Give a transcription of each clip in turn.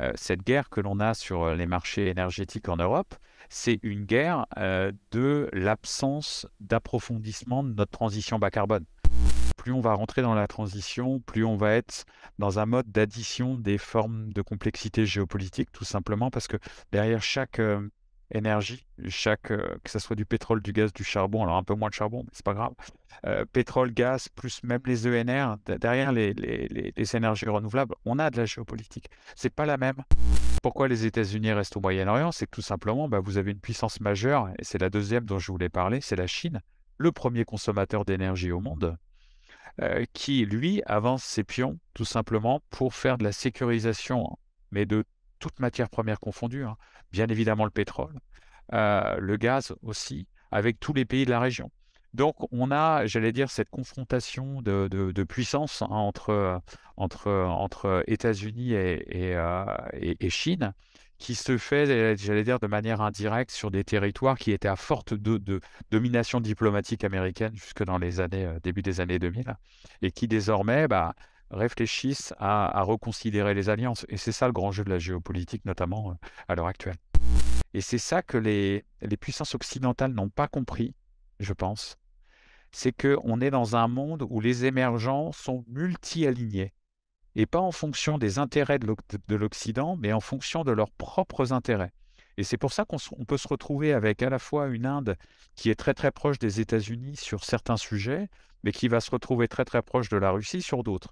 Euh, cette guerre que l'on a sur euh, les marchés énergétiques en Europe, c'est une guerre euh, de l'absence d'approfondissement de notre transition bas carbone. Plus on va rentrer dans la transition, plus on va être dans un mode d'addition des formes de complexité géopolitique, tout simplement parce que derrière chaque énergie, chaque, euh, que ce soit du pétrole, du gaz, du charbon, alors un peu moins de charbon, mais c'est pas grave, euh, pétrole, gaz, plus même les ENR, derrière les, les, les, énergies renouvelables, on a de la géopolitique. C'est pas la même. Pourquoi les États-Unis restent au Moyen-Orient C'est que tout simplement, bah, vous avez une puissance majeure, et c'est la deuxième dont je voulais parler, c'est la Chine, le premier consommateur d'énergie au monde, euh, qui, lui, avance ses pions tout simplement pour faire de la sécurisation, mais de toute matière première confondue, hein, bien évidemment le pétrole, euh, le gaz aussi, avec tous les pays de la région. Donc on a, j'allais dire, cette confrontation de, puissance hein, entre, États-Unis euh, et, Chine qui se fait, j'allais dire, de manière indirecte sur des territoires qui étaient à forte domination diplomatique américaine jusque dans les années, euh, début des années 2000, et qui désormais bah, réfléchissent à, reconsidérer les alliances. Et c'est ça le grand jeu de la géopolitique, notamment euh, à l'heure actuelle. Et c'est ça que les, les puissances occidentales n'ont pas compris, je pense. C'est qu'on est dans un monde où les émergents sont multi-alignés. Et pas en fonction des intérêts de l'Occident, mais en fonction de leurs propres intérêts. Et c'est pour ça qu'on peut se retrouver avec à la fois une Inde qui est très très proche des États-Unis sur certains sujets, mais qui va se retrouver très très proche de la Russie sur d'autres.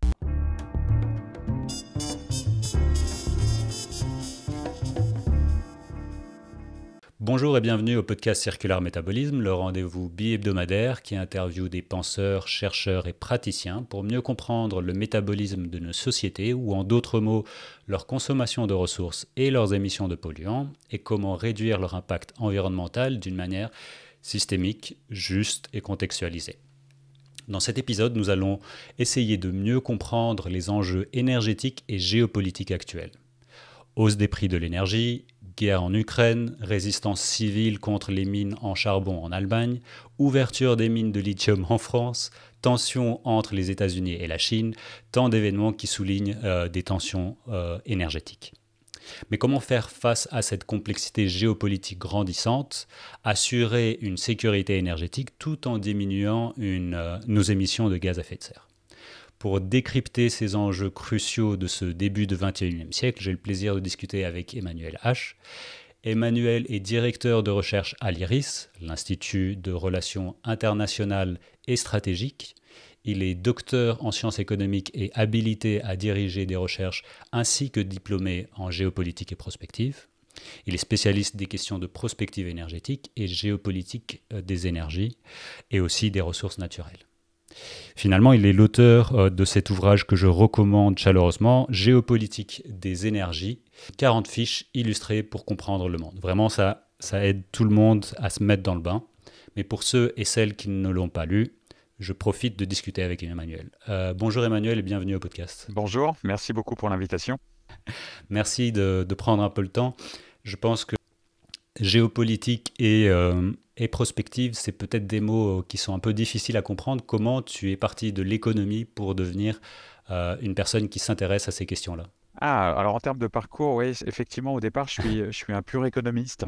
Bonjour et bienvenue au podcast Circular Métabolisme, le rendez-vous bi-hebdomadaire qui interviewe des penseurs, chercheurs et praticiens pour mieux comprendre le métabolisme de nos sociétés ou en d'autres mots leur consommation de ressources et leurs émissions de polluants et comment réduire leur impact environnemental d'une manière systémique, juste et contextualisée. Dans cet épisode, nous allons essayer de mieux comprendre les enjeux énergétiques et géopolitiques actuels. Hausse des prix de l'énergie, guerre en Ukraine, résistance civile contre les mines en charbon en Allemagne, ouverture des mines de lithium en France, tensions entre les États-Unis et la Chine, tant d'événements qui soulignent euh, des tensions euh, énergétiques. Mais comment faire face à cette complexité géopolitique grandissante, assurer une sécurité énergétique tout en diminuant euh, nos émissions de gaz à effet de serre pour décrypter ces enjeux cruciaux de ce début de 21e siècle, j'ai le plaisir de discuter avec Emmanuel H. Emmanuel est directeur de recherche à l'IRIS, l'Institut de relations internationales et stratégiques. Il est docteur en sciences économiques et habilité à diriger des recherches ainsi que diplômé en géopolitique et prospective. Il est spécialiste des questions de prospective énergétique et géopolitique euh, des énergies et aussi des ressources naturelles. Finalement, il est l'auteur euh, de cet ouvrage que je recommande chaleureusement, Géopolitique des énergies, 40 fiches illustrées pour comprendre le monde. Vraiment, ça, ça aide tout le monde à se mettre dans le bain. Mais pour ceux et celles qui ne l'ont pas lu, je profite de discuter avec Emmanuel. Euh, bonjour Emmanuel et bienvenue au podcast. Bonjour, merci beaucoup pour l'invitation. merci de, de prendre un peu le temps. Je pense que géopolitique et, euh, et prospective, c'est peut-être des mots euh, qui sont un peu difficiles à comprendre. Comment tu es parti de l'économie pour devenir euh, une personne qui s'intéresse à ces questions-là Ah, alors en termes de parcours, oui, effectivement, au départ, je suis, je suis un pur économiste.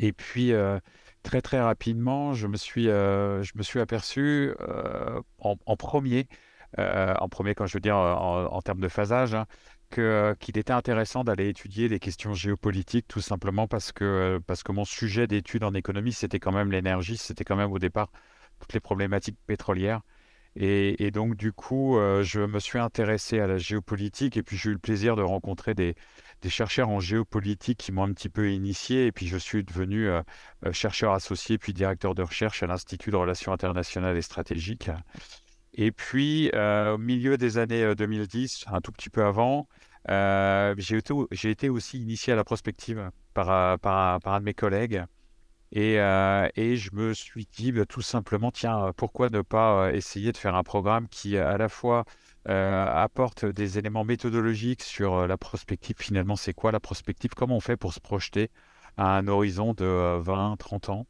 Et puis, très très rapidement, je me suis, je me suis aperçu en, en, premier, en premier quand je veux dire en, en termes de phasage, hein, euh, qu'il était intéressant d'aller étudier des questions géopolitiques, tout simplement parce que, euh, parce que mon sujet d'étude en économie, c'était quand même l'énergie, c'était quand même au départ toutes les problématiques pétrolières. Et, donc, du coup, euh, je me suis intéressé à la géopolitique et puis j'ai eu le plaisir de rencontrer des, chercheurs en géopolitique qui m'ont un petit peu initié. Et puis, je suis devenu chercheur associé puis directeur de recherche à l'Institut de relations internationales et stratégiques et puis, euh, au milieu des années 2010, euh, un tout petit peu avant, euh, j'ai été, aussi initié à la prospective par, un de mes collègues. Et, je me suis dit bah, tout simplement, tiens, pourquoi ne pas essayer de faire un programme qui à la fois apporte des éléments méthodologiques sur la prospective, finalement c'est quoi la prospective, comment on fait pour se projeter à un horizon de 20, 30 ans,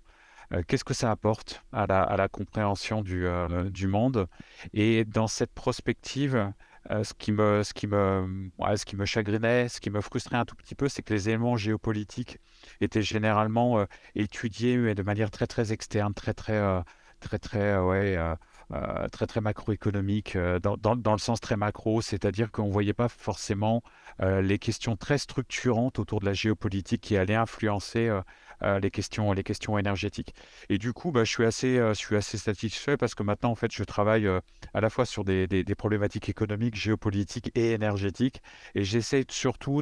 euh, qu'est-ce que ça apporte à la, à la compréhension du, euh, du, monde Et dans cette prospective, euh, ce qui me, ce qui me, ce qui me chagrinait, ce qui me frustrait un tout petit peu, c'est que les éléments géopolitiques étaient généralement étudiés de manière très très externe, très très très très ouais, très très macroéconomique, dans, dans, dans, le sens très macro, c'est-à-dire qu'on ne voyait pas forcément les questions très structurantes autour de la géopolitique qui allaient influencer euh, les questions les questions énergétiques. Et du coup, bah, je suis assez euh, je suis assez satisfait parce que maintenant en fait, je travaille euh, à la fois sur des, problématiques économiques, géopolitiques et énergétiques, et j'essaie surtout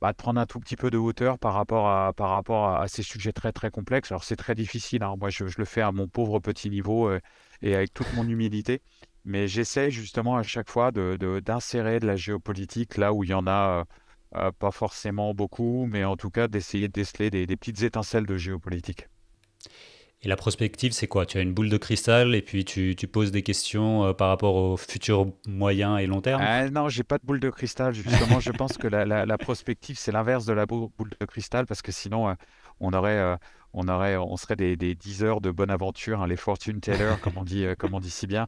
bah, de prendre un tout petit peu de hauteur par rapport à, par rapport à, ces sujets très très complexes. Alors c'est très difficile, hein. moi je, le fais à mon pauvre petit niveau et avec toute mon humilité, mais j'essaie justement à chaque fois d'insérer de, de, la géopolitique là où il y en a, euh, pas forcément beaucoup, mais en tout cas d'essayer de déceler des, petites étincelles de géopolitique. Et la prospective, c'est quoi Tu as une boule de cristal et puis tu, poses des questions euh, par rapport au futur moyen et long terme Non, euh, Non, j'ai pas de boule de cristal. Justement, je pense que la, la, la prospective, c'est l'inverse de la boule de cristal parce que sinon, on aurait on on serait des, des 10 heures de bonne aventure, hein, les fortune tellers, comme on dit, euh, comme dit si bien.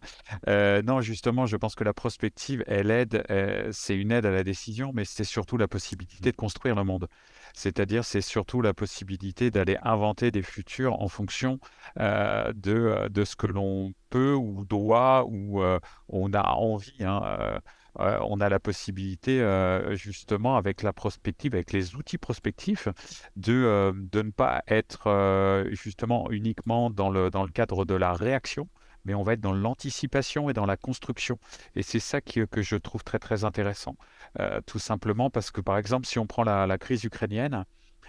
Euh, non, justement, je pense que la prospective, elle aide, euh, c'est une aide à la décision, mais c'est surtout la possibilité de construire le monde. C'est-à-dire, c'est surtout la possibilité d'aller inventer des futurs en fonction de, ce que l'on peut ou doit ou on a envie. Hein, euh, on a la possibilité, euh, justement, avec la prospective, avec les outils prospectifs, de, euh, ne pas être justement uniquement dans le, cadre de la réaction, mais on va être dans l'anticipation et dans la construction. Et c'est ça que je trouve très, très intéressant, tout simplement parce que, par exemple, si on prend la, crise ukrainienne,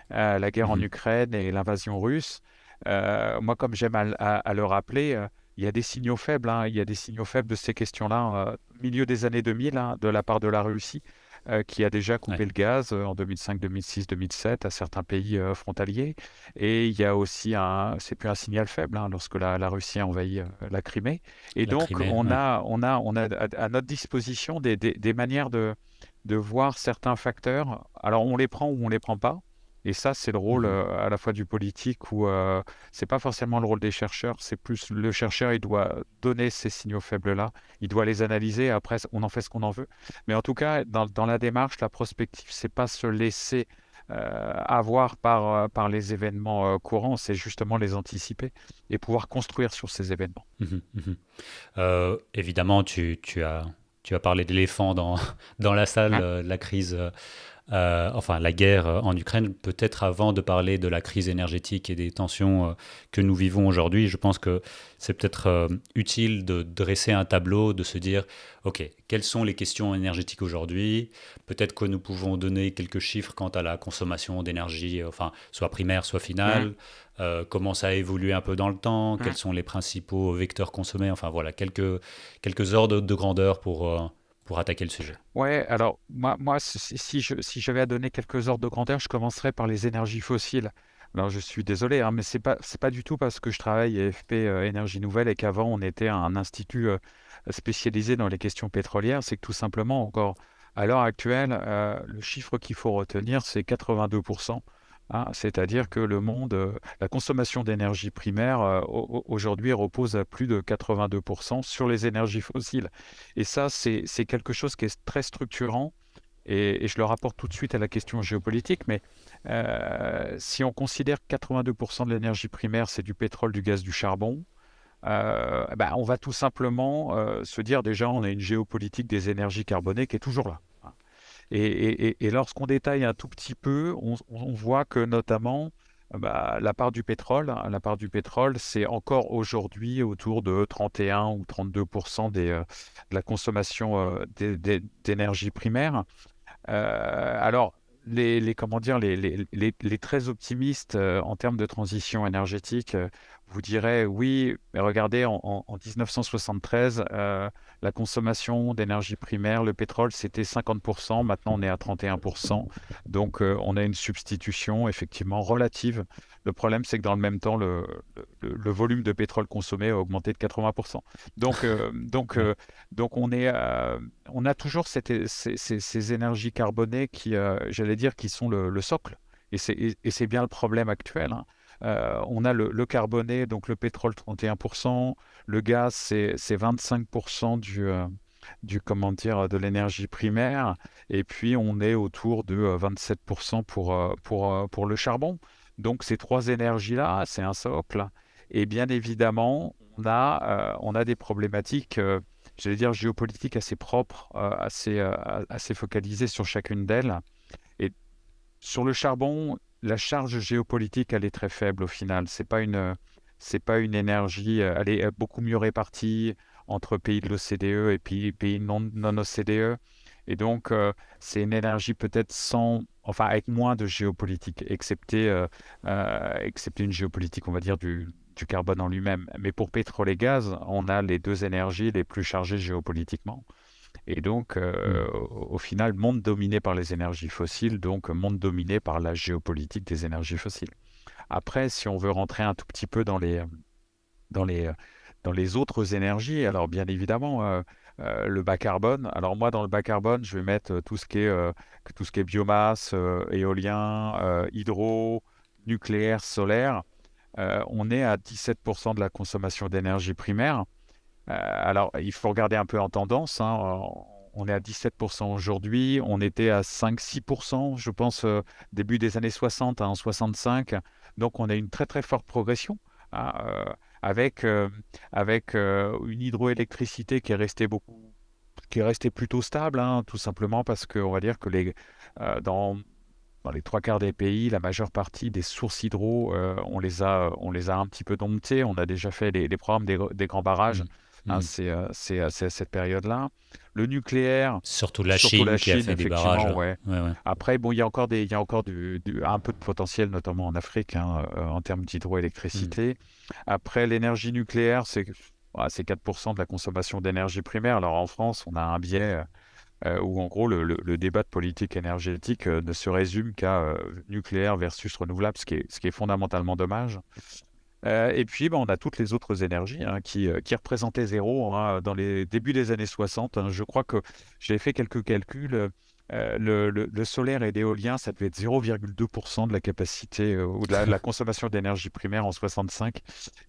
la guerre en mmh Ukraine et l'invasion russe, moi, comme j'aime à, le rappeler, il y a des signaux faibles, hein, il y a des signaux faibles de ces questions-là, au hein, milieu des années 2000, hein, de la part de la Russie, euh, qui a déjà coupé le gaz euh, en 2005, 2006, 2007 à certains pays euh, frontaliers. Et il y a aussi un, c'est plus un signal faible lorsque la, Russie a envahi la Crimée. Et donc on, a, on a, on a à, notre disposition des, manières de, de voir certains facteurs. Alors on les prend ou on les prend pas. Et ça, c'est le rôle mmh euh, à la fois du politique où ce euh, c'est pas forcément le rôle des chercheurs, c'est plus le chercheur, il doit donner ces signaux faibles-là, il doit les analyser, après, on en fait ce qu'on en veut. Mais en tout cas, dans, la démarche, la prospective, c'est pas se laisser euh, avoir par, par les événements courants, c'est justement les anticiper et pouvoir construire sur ces événements. Mmh mmh évidemment, tu, tu as tu as parlé d'éléphant dans, dans la salle, hein de la crise euh, enfin la guerre euh, en Ukraine, peut-être avant de parler de la crise énergétique et des tensions euh, que nous vivons aujourd'hui, je pense que c'est peut-être utile de dresser un tableau, de se dire, OK, quelles sont les questions énergétiques aujourd'hui Peut-être que nous pouvons donner quelques chiffres quant à la consommation d'énergie, enfin, soit primaire, soit finale. comment ça a évolué un peu dans le temps, quels sont les principaux vecteurs consommés, enfin voilà, quelques, quelques ordres de grandeur pour pour attaquer le sujet Ouais, alors moi, moi si, je, si j'avais à donner quelques ordres de grandeur, je commencerais par les énergies fossiles. Alors je suis désolé, hein, mais c'est pas c'est pas du tout parce que je travaille à FP euh, Énergie Nouvelle et qu'avant on était un institut euh, spécialisé dans les questions pétrolières, c'est que tout simplement encore à l'heure actuelle, euh, le chiffre qu'il faut retenir, c'est 82% ah, c'est-à-dire que le monde, euh, la consommation d'énergie primaire euh, aujourd'hui repose à plus de 82% sur les énergies fossiles. Et ça, c'est quelque chose qui est très structurant. Et, je le rapporte tout de suite à la question géopolitique, mais euh, si on considère que 82% de l'énergie primaire, c'est du pétrole, du gaz, du charbon, ben, on va tout simplement se dire déjà, on a une géopolitique des énergies carbonées qui est toujours là. Et, lorsqu'on détaille un tout petit peu, on, voit que notamment bah, la part du pétrole, hein, la part du pétrole, c'est encore aujourd'hui autour de 31 ou 32 des, euh, de la consommation euh, d'énergie primaire. Euh, alors, les, comment dire, les, les, les très optimistes en termes de transition énergétique vous direz oui, mais regardez, en, 1973, euh, la consommation d'énergie primaire, le pétrole, c'était 50%, maintenant on est à 31%. Donc euh, on a une substitution effectivement relative. Le problème, c'est que dans le même temps, le, volume de pétrole consommé a augmenté de 80%. Donc, euh, donc, donc on, est, on a toujours ces, énergies carbonées qui, j'allais dire, qui sont le, socle. Et c'est bien le problème actuel. Hein. Euh, on a le, le, carboné, donc le pétrole 31%, le gaz c'est 25% du, euh, du de l'énergie primaire, et puis on est autour de 27% euh, pour, pour, pour le charbon. Donc ces trois énergies-là, c'est un socle. Et bien évidemment, on a, on a des problématiques, j'allais dire géopolitiques assez propres, assez, assez focalisées sur chacune d'elles. Et sur le charbon, la charge géopolitique, elle est très faible au final. C'est pas une, c'est pas une énergie. Euh, elle est euh, beaucoup mieux répartie entre pays de l'OCDE et pays, pays non, OCDE. Et donc, euh, c'est une énergie peut-être sans, enfin, avec moins de géopolitique, excepté, excepté une géopolitique, on va dire, du carbone en lui-même. Mais pour pétrole et gaz, on a les deux énergies les plus chargées géopolitiquement. Et donc, euh, mm. au, final, monde dominé par les énergies fossiles, donc monde dominé par la géopolitique des énergies fossiles. Après, si on veut rentrer un tout petit peu dans les, dans les, dans les autres énergies, alors bien évidemment, euh, euh, le bas carbone. Alors moi, dans le bas carbone, je vais mettre tout ce qui est, tout ce qui est biomasse, éolien, hydro, nucléaire, solaire. on est à 17% de la consommation d'énergie primaire. Euh, alors, il faut regarder un peu en tendance. Hein. Euh, on est à 17% aujourd'hui. On était à 5-6%, je pense, euh, début des années 60, hein, en 65. Donc, on a une très, très forte progression. Hein, avec, avec une hydroélectricité qui est restée beaucoup qui est plutôt stable, tout simplement parce qu'on va dire que les, dans, dans les trois quarts des pays, la majeure partie des sources hydro, on, les a, on les a un petit peu domptées. On a déjà fait les, programmes des, grands barrages. Mmh. Mmh. Hein, euh, euh, c'est, à cette période-là. Le nucléaire. Surtout la Chine, qui a fait des barrages. Hein. Après, bon, il y a encore, des, y a encore du, un peu de potentiel, notamment en Afrique, hein, euh, en termes d'hydroélectricité. Mmh. Après, l'énergie nucléaire, c'est, 4% de la consommation d'énergie primaire. Alors en France, on a un biais. où en gros le, débat de politique énergétique ne se résume qu'à nucléaire versus renouvelable, ce qui est, ce qui est fondamentalement dommage. Euh, et puis, ben, on a toutes les autres énergies hein, qui, euh, qui, représentaient zéro hein, dans les débuts des années 60. Hein. Je crois que j'ai fait quelques calculs. Euh, le, solaire et l'éolien, ça devait être 0,2% de la capacité ou de la, consommation d'énergie primaire en 65.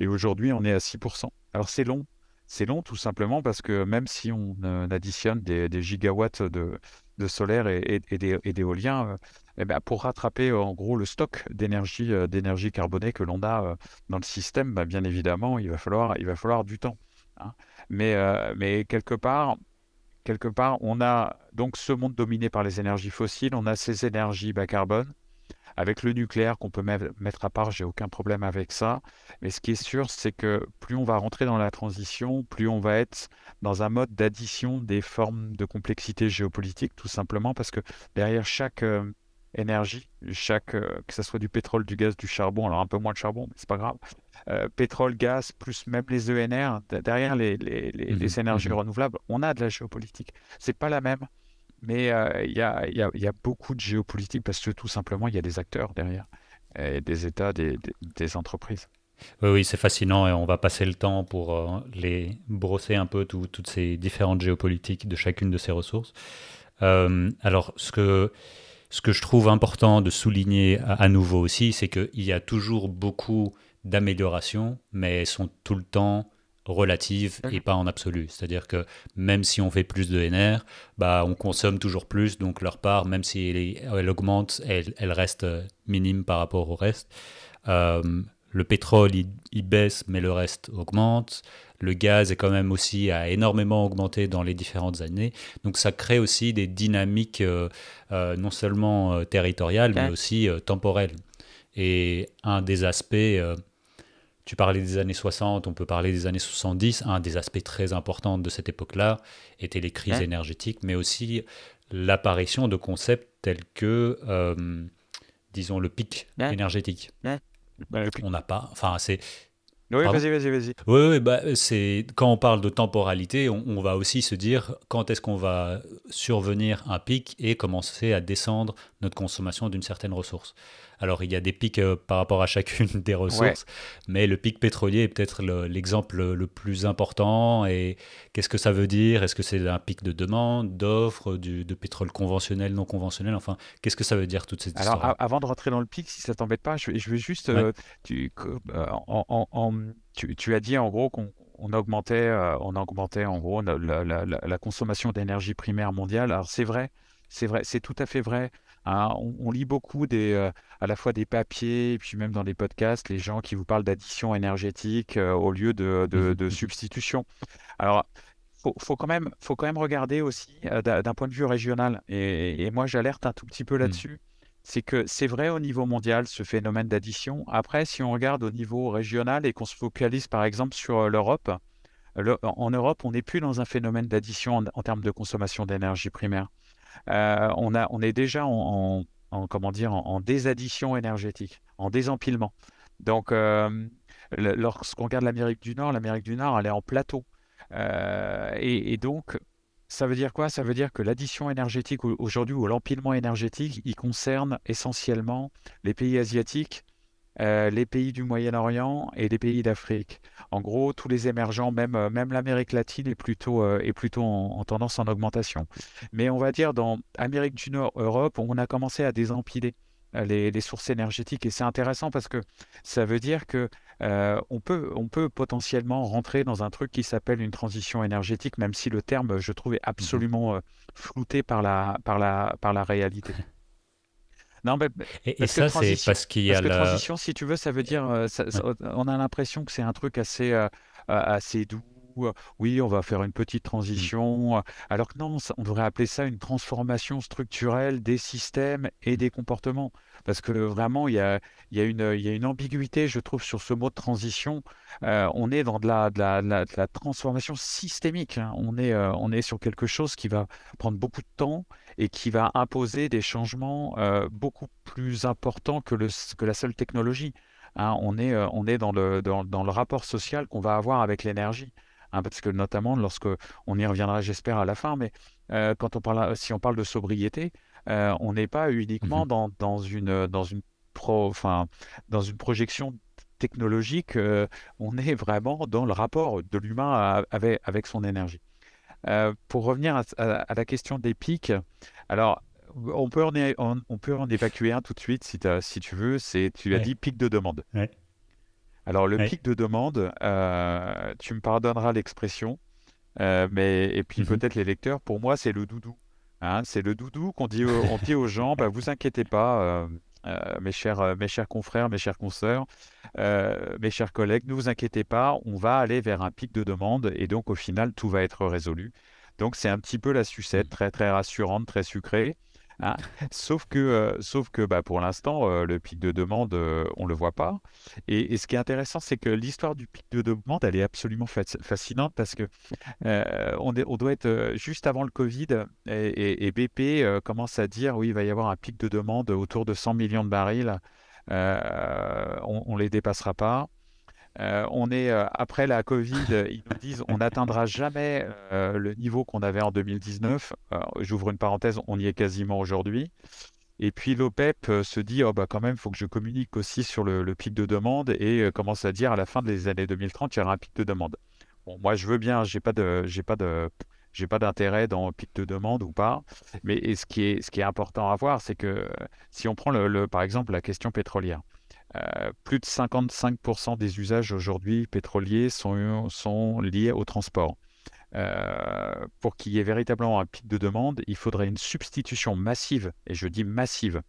Et aujourd'hui, on est à 6%. Alors, c'est long. C'est long tout simplement parce que même si on additionne des, des gigawatts de, de solaire et, d'éolien euh, eh ben, pour rattraper en gros le stock d'énergie euh, d'énergie carbonée que l'on a euh, dans le système, bah, bien évidemment, il va falloir, il va falloir du temps. Hein. Mais, mais quelque part, quelque part, on a donc ce monde dominé par les énergies fossiles, on a ces énergies bas carbone, avec le nucléaire qu'on peut mettre à part, j'ai aucun problème avec ça. Mais ce qui est sûr, c'est que plus on va rentrer dans la transition, plus on va être dans un mode d'addition des formes de complexité géopolitique, tout simplement parce que derrière chaque euh, énergie, chaque, euh, que ce soit du pétrole, du gaz, du charbon, alors un peu moins de charbon, mais c'est pas grave, euh, pétrole, gaz, plus même les ENR, derrière les, les, mmh énergies mmh renouvelables, on a de la géopolitique. C'est pas la même. Mais euh, il y, a, beaucoup de géopolitique parce que tout simplement, il y a des acteurs derrière, des États, des, entreprises. Oui, oui c'est fascinant et on va passer le temps pour euh, les brosser un peu toutes ces différentes géopolitiques de chacune de ces ressources. Euh, alors, ce que, ce que je trouve important de souligner à, à nouveau aussi, c'est qu'il y a toujours beaucoup d'améliorations, mais elles sont tout le temps relative et pas en absolu. C'est-à-dire que même si on fait plus de NR, bah, on consomme toujours plus, donc leur part, même si elle, augmente, elle, reste minime par rapport au reste. Euh, le pétrole, il, baisse, mais le reste augmente. Le gaz est quand même aussi a énormément augmenté dans les différentes années. Donc ça crée aussi des dynamiques euh, euh, non seulement territoriales, mais aussi temporelles. Et un des aspects tu parlais des années 60, on peut parler des années 70. Un des aspects très importants de cette époque-là était les crises énergétiques, mais aussi l'apparition de concepts tels que, euh, disons, le pic énergétique. Bah, on n'a pas. Enfin, c'est. Oui, vas-y, vas-y, vas-y. Oui, bah, c'est quand on parle de temporalité, on va aussi se dire quand est-ce qu'on va survenir un pic et commencer à descendre notre consommation d'une certaine ressource. Alors, il y a des pics euh, par rapport à chacune des ressources, mais le pic pétrolier est peut-être l'exemple le, plus important. Et qu'est-ce que ça veut dire Est-ce que c'est un pic de demande, d'offre, de pétrole conventionnel, non conventionnel Enfin, qu'est-ce que ça veut dire toute cette Alors, avant de rentrer dans le pic, si ça t'embête pas, je, veux juste. Euh, euh, tu, as dit en gros qu'on on augmentait, en gros la, consommation d'énergie primaire mondiale. Alors c'est vrai, c'est vrai, c'est tout à fait vrai. Hein, on, lit beaucoup euh, à la fois des papiers, puis même dans les podcasts, les gens qui vous parlent d'addition énergétique euh, au lieu mmh de, substitution. Alors, faut, faut, quand même, regarder aussi euh, d'un point de vue régional. Et, moi, j'alerte un tout petit peu mmh. là-dessus. C'est que c'est vrai au niveau mondial, ce phénomène d'addition. Après, si on regarde au niveau régional et qu'on se focalise par exemple sur l'Europe, en Europe, on n'est plus dans un phénomène d'addition en, termes de consommation d'énergie primaire. Euh, on, a, on est déjà en, comment dire, en, désaddition énergétique, en désempilement. Donc, euh, lorsqu'on regarde l'Amérique du Nord, l'Amérique du Nord, elle est en plateau. Euh, et, et, donc, ça veut dire quoi Ça veut dire que l'addition énergétique aujourd'hui ou l'empilement énergétique, il concerne essentiellement les pays asiatiques, euh, les pays du Moyen-Orient et les pays d'Afrique. En gros, tous les émergents, même, euh, même l'Amérique latine est plutôt, euh, est plutôt en, tendance en augmentation. Mais on va dire dans Amérique du Nord, Europe, on a commencé à désempiler les, les sources énergétiques et c'est intéressant parce que ça veut dire que on, peut, on peut potentiellement rentrer dans un truc qui s'appelle une transition énergétique, même si le terme, je trouve, est mhm. absolument flouté par la, par la, par la réalité. Non, mais et, ça, c'est parce qu'il y a la transition. Si tu veux, ça veut dire, euh, on a l'impression que c'est un truc assez, euh, euh, assez doux, euh, oui, on va faire une petite mmh. transition, euh, alors que non, on devrait appeler ça une transformation structurelle des systèmes et des comportements. Parce que vraiment, il y a, une, ambiguïté, je trouve, sur ce mot de transition. Euh, on est dans de la, transformation systémique. Hein. On, est, sur quelque chose qui va prendre beaucoup de temps et qui va imposer des changements beaucoup plus importants que, la seule technologie. Hein. on, est, dans le rapport social qu'on va avoir avec l'énergie. Hein, parce que notamment lorsque on y reviendra, j'espère à la fin, mais euh, quand on parle, si on parle de sobriété, euh, on n'est pas uniquement mhm. dans, une euh, dans une enfin dans une projection technologique, on est vraiment dans le rapport de l'humain avec, avec son énergie. pour revenir à, la question des pics, alors on peut en, on, peut en évacuer un tout de suite si, si tu veux. C'est tu as dit pic de demande. Ouais. Alors le pic de demande, euh, tu me pardonneras l'expression, euh, mais et puis mhm. peut-être les lecteurs, pour moi c'est le doudou. Hein, c'est le doudou qu'on dit, aux, aux gens, bah, vous inquiétez pas, euh, mes, chers, mes chers confrères, mes chers consoeurs, mes chers collègues, ne vous inquiétez pas, on va aller vers un pic de demande et donc au final tout va être résolu. Donc c'est un petit peu la sucette, très très rassurante, très sucrée. Ah. Sauf que, euh, sauf que bah, pour l'instant, euh, le pic de demande, euh, on ne le voit pas. Et, ce qui est intéressant, c'est que l'histoire du pic de demande, elle est absolument fascinante parce que on, doit être juste avant le Covid et, BP commence à dire oui, il va y avoir un pic de demande autour de 100 millions de barils. on ne les dépassera pas. Euh, on est euh, après la Covid, ils nous disent on n'atteindra jamais euh, le niveau qu'on avait en 2019. J'ouvre une parenthèse, on y est quasiment aujourd'hui. Et puis l'OPEP e se dit oh, bah quand même faut que je communique aussi sur le, pic de demande et commence à dire à la fin des années 2030 il y aura un pic de demande. Bon moi je veux bien, j'ai pas de j'ai pas de j'ai pas d'intérêt dans le pic de demande ou pas. Mais ce qui est ce qui est important à voir c'est que si on prend le par exemple la question pétrolière. Euh, plus de 55% des usages aujourd'hui pétroliers sont, liés au transport. Euh, pour qu'il y ait véritablement un pic de demande, il faudrait une substitution massive, et je dis massive,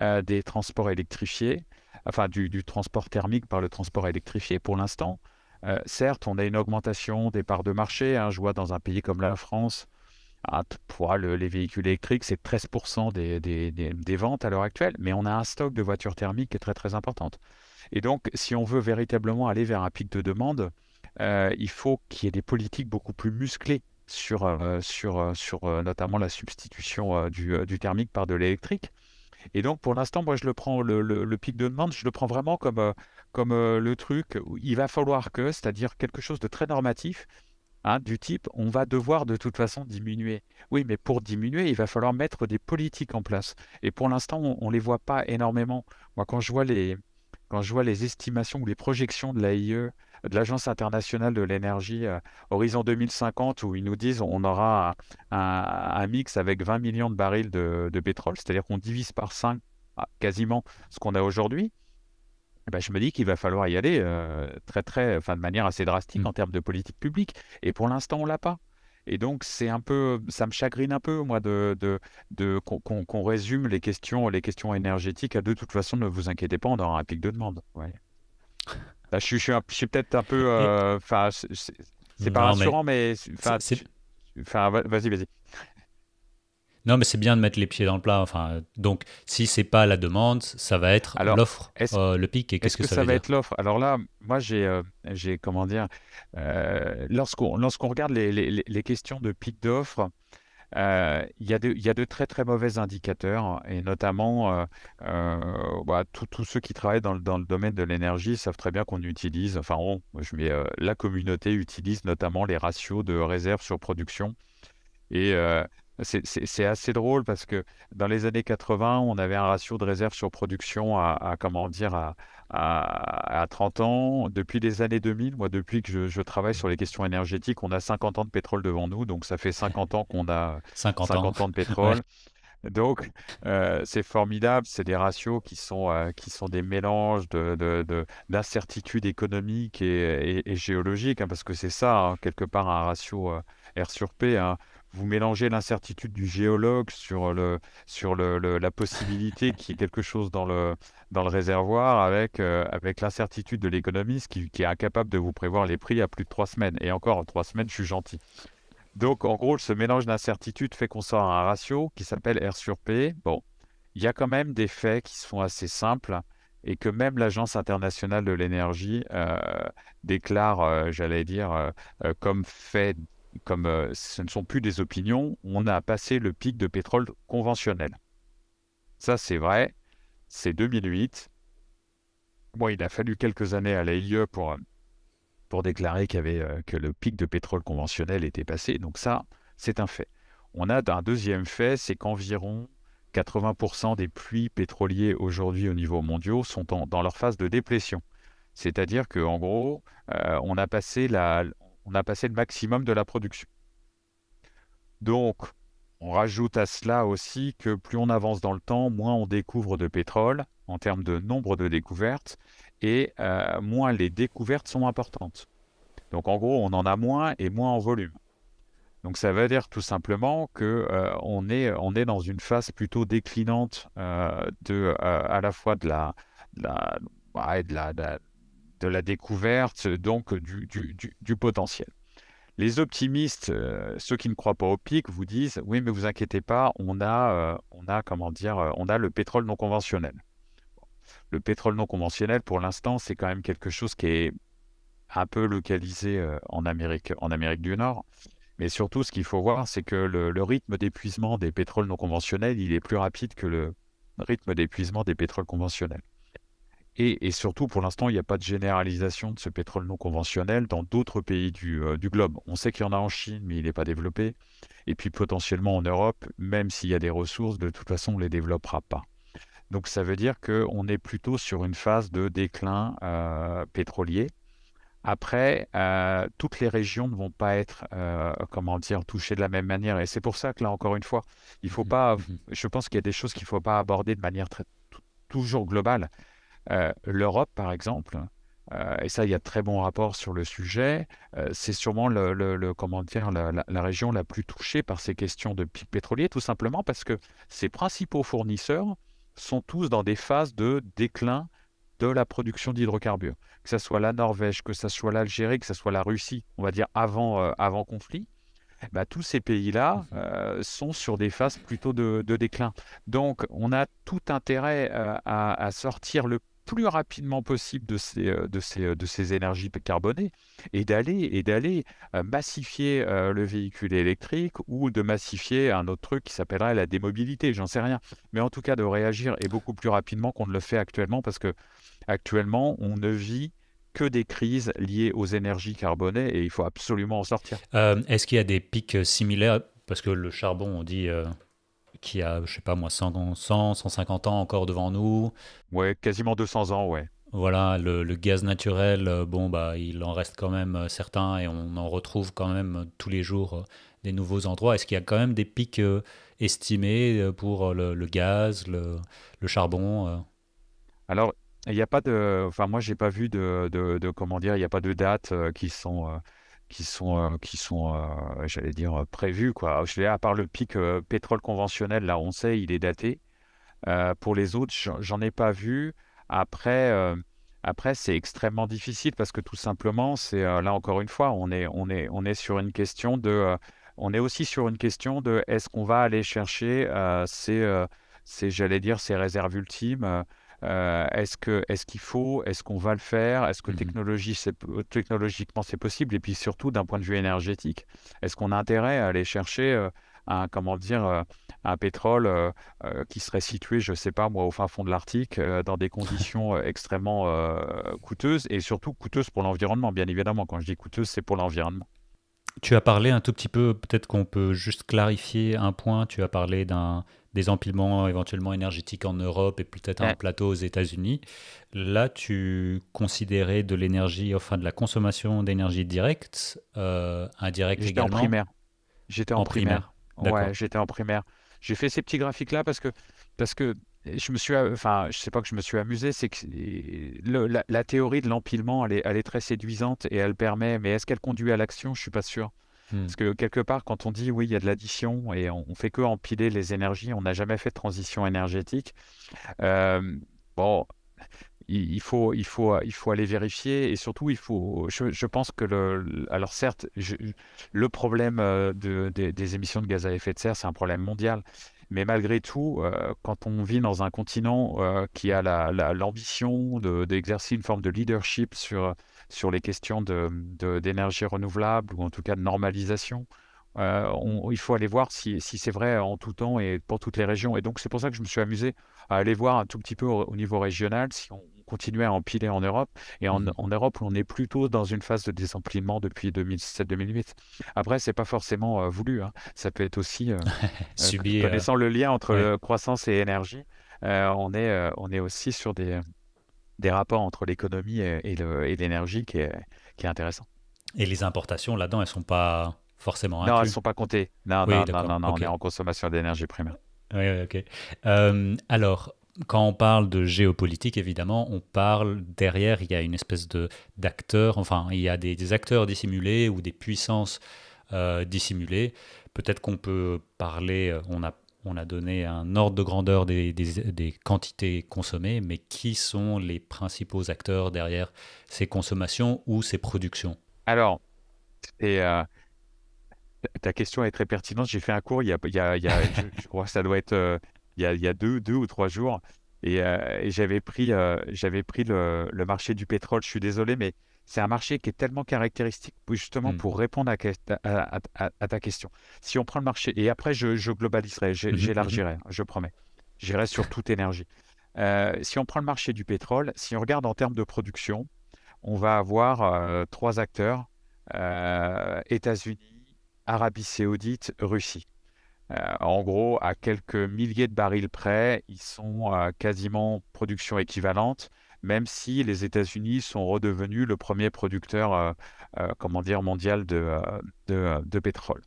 euh, des transports électrifiés, enfin du, transport thermique par le transport électrifié pour l'instant. certes, on a une augmentation des parts de marché. Hein, je vois dans un pays comme la France, ah, les véhicules électriques, c'est 13% des, des, ventes à l'heure actuelle, mais on a un stock de voitures thermiques qui est très très importante. Et donc, si on veut véritablement aller vers un pic de demande, euh, il faut qu'il y ait des politiques beaucoup plus musclées sur, euh, sur, euh, sur notamment la substitution du, thermique par de l'électrique. Et donc, pour l'instant, moi, je le prends, le, pic de demande, je le prends vraiment comme, comme le truc où il va falloir que, c'est-à-dire quelque chose de très normatif, Hein, du type on va devoir de toute façon diminuer. Oui, mais pour diminuer, il va falloir mettre des politiques en place. Et pour l'instant, on ne les voit pas énormément. Moi, quand je vois les, quand je vois les estimations ou les projections de l'AIE, de l'Agence internationale de l'énergie euh, Horizon 2050, où ils nous disent on aura un, mix avec 20 millions de barils de, de pétrole, c'est-à-dire qu'on divise par 5 ah, quasiment ce qu'on a aujourd'hui, eh ben, je me dis qu'il va falloir y aller euh, très, très, enfin, de manière assez drastique mm. en termes de politique publique. Et pour l'instant, on l'a pas. Et donc, c'est un peu, ça me chagrine un peu, moi, de, de, de qu'on résume les questions, les questions énergétiques à de toute façon, ne vous inquiétez pas, on aura un pic de demande. Ouais. je suis, je suis, peut-être un peu, euh, enfin, c'est pas rassurant, mais, enfin, vas-y, vas-y. Non, mais c'est bien de mettre les pieds dans le plat. Enfin, donc, si c'est pas la demande, ça va être l'offre, euh, le pic. Et qu'est-ce que, ça, va être l'offre Alors là, moi, j'ai, euh, j'ai comment dire, euh, lorsqu'on, lorsqu'on regarde les, questions de pic d'offre, il y, y, a de très très mauvais indicateurs et notamment bah, tous ceux qui travaillent dans, le domaine de l'énergie savent très bien qu'on utilise, enfin je mets, la communauté utilise notamment les ratios de réserve sur production et c'est assez drôle parce que dans les années 80, on avait un ratio de réserve sur production à, comment dire à, 30 ans. Depuis les années 2000, moi depuis que je, travaille sur les questions énergétiques, on a 50 ans de pétrole devant nous, donc ça fait 50 ans qu'on a 50, ans. de pétrole. Donc euh, c'est formidable, c'est des ratios qui sont, euh, qui sont des mélanges d'incertitudes de, économiques et, et, géologiques, hein, parce que c'est ça, hein, quelque part un ratio euh, R sur P. Hein vous mélangez l'incertitude du géologue sur, le, sur le, la possibilité qu'il y ait quelque chose dans le, dans le réservoir avec, euh, avec l'incertitude de l'économiste qui, qui, est incapable de vous prévoir les prix à plus de trois semaines. Et encore, en trois semaines, je suis gentil. Donc, en gros, ce mélange d'incertitude fait qu'on sort un ratio qui s'appelle R sur P. Bon, il y a quand même des faits qui sont assez simples et que même l'Agence internationale de l'énergie euh, déclare, euh, j'allais dire, comme fait comme euh, ce ne sont plus des opinions, on a passé le pic de pétrole conventionnel. Ça, c'est vrai, c'est 2008. Bon, il a fallu quelques années à l'AIE pour, euh, pour déclarer euh, que le pic de pétrole conventionnel était passé. Donc ça, c'est un fait. On a un deuxième fait, c'est qu'environ 80% des puits pétroliers aujourd'hui au niveau mondial sont en, dans leur phase de déplétion. C'est-à-dire qu'en gros, on a passé la, on a passé le maximum de la production. Donc, on rajoute à cela aussi que plus on avance dans le temps, moins on découvre de pétrole en termes de nombre de découvertes et euh, moins les découvertes sont importantes. Donc en gros, on en a moins et moins en volume. Donc ça veut dire tout simplement que euh, on, est, on est dans une phase plutôt déclinante euh, de à la fois de la, bah, la, de la de la découverte, donc du, potentiel. Les optimistes, euh, ceux qui ne croient pas au pic, vous disent oui, mais vous inquiétez pas, on a, euh, on a comment dire, euh, on a le pétrole non conventionnel. Le pétrole non conventionnel, pour l'instant, c'est quand même quelque chose qui est un peu localisé en Amérique, en Amérique du Nord. Mais surtout, ce qu'il faut voir, c'est que le, le rythme d'épuisement des pétroles non conventionnels, il est plus rapide que le rythme d'épuisement des pétroles conventionnels. Et, surtout, pour l'instant, il n'y a pas de généralisation de ce pétrole non conventionnel dans d'autres pays euh, du, globe. On sait qu'il y en a en Chine, mais il n'est pas développé. Et puis potentiellement en Europe, même s'il y a des ressources, de toute façon, on ne les développera pas. Donc ça veut dire qu'on est plutôt sur une phase de déclin euh, pétrolier. Après, euh, toutes les régions ne vont pas être, comment dire, touchées de la même manière. Et c'est pour ça que là, encore une fois, il faut mmh pas. Mmh je pense qu'il y a des choses qu'il ne faut pas aborder de manière toujours globale. Euh, L'Europe, par exemple, euh, et ça, il y a de très bons rapports sur le sujet. Euh, c'est sûrement le, comment dire, la, région la plus touchée par ces questions de pic pétrolier, tout simplement parce que ses principaux fournisseurs sont tous dans des phases de déclin de la production d'hydrocarbures. Que ce soit la Norvège, que ce soit l'Algérie, que ce soit la Russie, on va dire avant, avant conflit, bah, tous ces pays-là sont sur des phases plutôt de, déclin. Donc, on a tout intérêt à, sortir le plus rapidement possible de ces, euh, de ces, euh, de ces énergies carbonées et d'aller et d'aller euh, massifier le véhicule électrique ou de massifier un autre truc qui s'appellerait la démobilité, j'en sais rien. Mais en tout cas, de réagir et beaucoup plus rapidement qu'on ne le fait actuellement parce que actuellement, on ne vit que des crises liées aux énergies carbonées et il faut absolument en sortir. Est-ce qu'il y a des pics similaires Parce que le charbon, on dit qui a, je sais pas moi, 100, 150 ans encore devant nous. Ouais, quasiment 200 ans, ouais. Voilà, le, gaz naturel, euh, bon, bah, il en reste quand même euh, certains et on en retrouve quand même euh, tous les jours des nouveaux endroits. Est-ce qu'il y a quand même des pics estimés pour le, gaz, le, charbon Alors, il n'y a pas de. Enfin, moi, j'ai pas vu de, de, Comment dire Il n'y a pas de dates qui sont qui sont, euh, qui sont euh, j'allais dire, euh, prévus. Quoi. Je à part le pic pétrole conventionnel, là, on sait, il est daté. pour les autres, j'en ai pas vu. Après, après, c'est extrêmement difficile parce que tout simplement, c'est là encore une fois, on est, on est, on est sur une question de, on est aussi sur une question de, est-ce qu'on va aller chercher j'allais dire, ces réserves ultimes euh, est-ce que est-ce qu'il faut Est-ce qu'on va le faire Est-ce que mmh c'est, technologiquement c'est possible Et puis surtout d'un point de vue énergétique, est-ce qu'on a intérêt à aller chercher euh, un comment dire euh, un pétrole qui serait situé, je sais pas moi, au fin fond de l'Arctique, dans des conditions extrêmement coûteuses et surtout coûteuses pour l'environnement, bien évidemment. Quand je dis coûteuse, c'est pour l'environnement. Tu as parlé un tout petit peu, peut-être qu'on peut juste clarifier un point. Tu as parlé d'un des empilements éventuellement énergétiques en Europe et peut-être un plateau aux États-Unis. Là, tu considérais de l'énergie, enfin de la consommation d'énergie directe, euh, indirecte également. J'étais en primaire. J'étais en, primaire. Ouais, j'étais en primaire. J'ai fait ces petits graphiques là parce que parce que je me suis, enfin, je sais pas que je me suis amusé, c'est que la, la, théorie de l'empilement, elle est, elle est très séduisante et elle permet, mais est-ce qu'elle conduit à l'action Je suis pas sûr. Hmm. Parce que quelque part, quand on dit oui, il y a de l'addition et on, ne fait que empiler les énergies, on n'a jamais fait de transition énergétique. Euh, bon, il faut, il, faut, il faut aller vérifier et surtout, il faut, je, pense que le, alors certes, le problème euh, de, des émissions de gaz à effet de serre, c'est un problème mondial. Mais malgré tout, euh, quand on vit dans un continent qui a l'ambition d'exercer une forme de leadership sur, sur les questions d'énergie de, renouvelable ou en tout cas de normalisation. Euh, il faut aller voir si, c'est vrai en tout temps et pour toutes les régions. Et donc, c'est pour ça que je me suis amusé à aller voir un tout petit peu au, niveau régional si on continuait à empiler en Europe. Et en, mmh Europe, on est plutôt dans une phase de désempilement depuis 2007-2008. Après, c'est pas forcément euh, voulu. Hein. Ça peut être aussi, euh, euh connaissant le lien entre croissance et énergie, on, est, on est aussi sur des, des rapports entre l'économie et, l'énergie qui est, qui est intéressant. Et les importations là-dedans, elles sont pas forcément. incluses Non, elles sont pas comptées. Non, non, non, on est en consommation d'énergie primaire. Oui, ok. Euh, alors, quand on parle de géopolitique, évidemment, on parle derrière, il y a une espèce de d'acteurs, enfin, il y a des, acteurs dissimulés ou des puissances euh, dissimulées. Peut-être qu'on peut parler, euh, on a on a donné un ordre de grandeur des, quantités consommées, mais qui sont les principaux acteurs derrière ces consommations ou ces productions Alors, euh, ta question est très pertinente. J'ai fait un cours, il y a, je, crois ça doit être euh, il, y a, deux, ou trois jours, et, euh, j'avais pris, j'avais pris le, marché du pétrole. Je suis désolé, mais c'est un marché qui est tellement caractéristique justement mm. pour répondre à, ta question. Si on prend le marché, et après je, globaliserai, mm-hmm, j'élargirai, mm-hmm. je promets, j'irai sur toute énergie. Euh, si on prend le marché du pétrole, si on regarde en termes de production, on va avoir euh, trois acteurs, euh, États-Unis, Arabie saoudite, Russie. en gros, à quelques milliers de barils près, ils sont quasiment production équivalente même si les États-Unis sont redevenus le premier producteur euh, euh, comment dire, mondial de, euh, de, pétrole.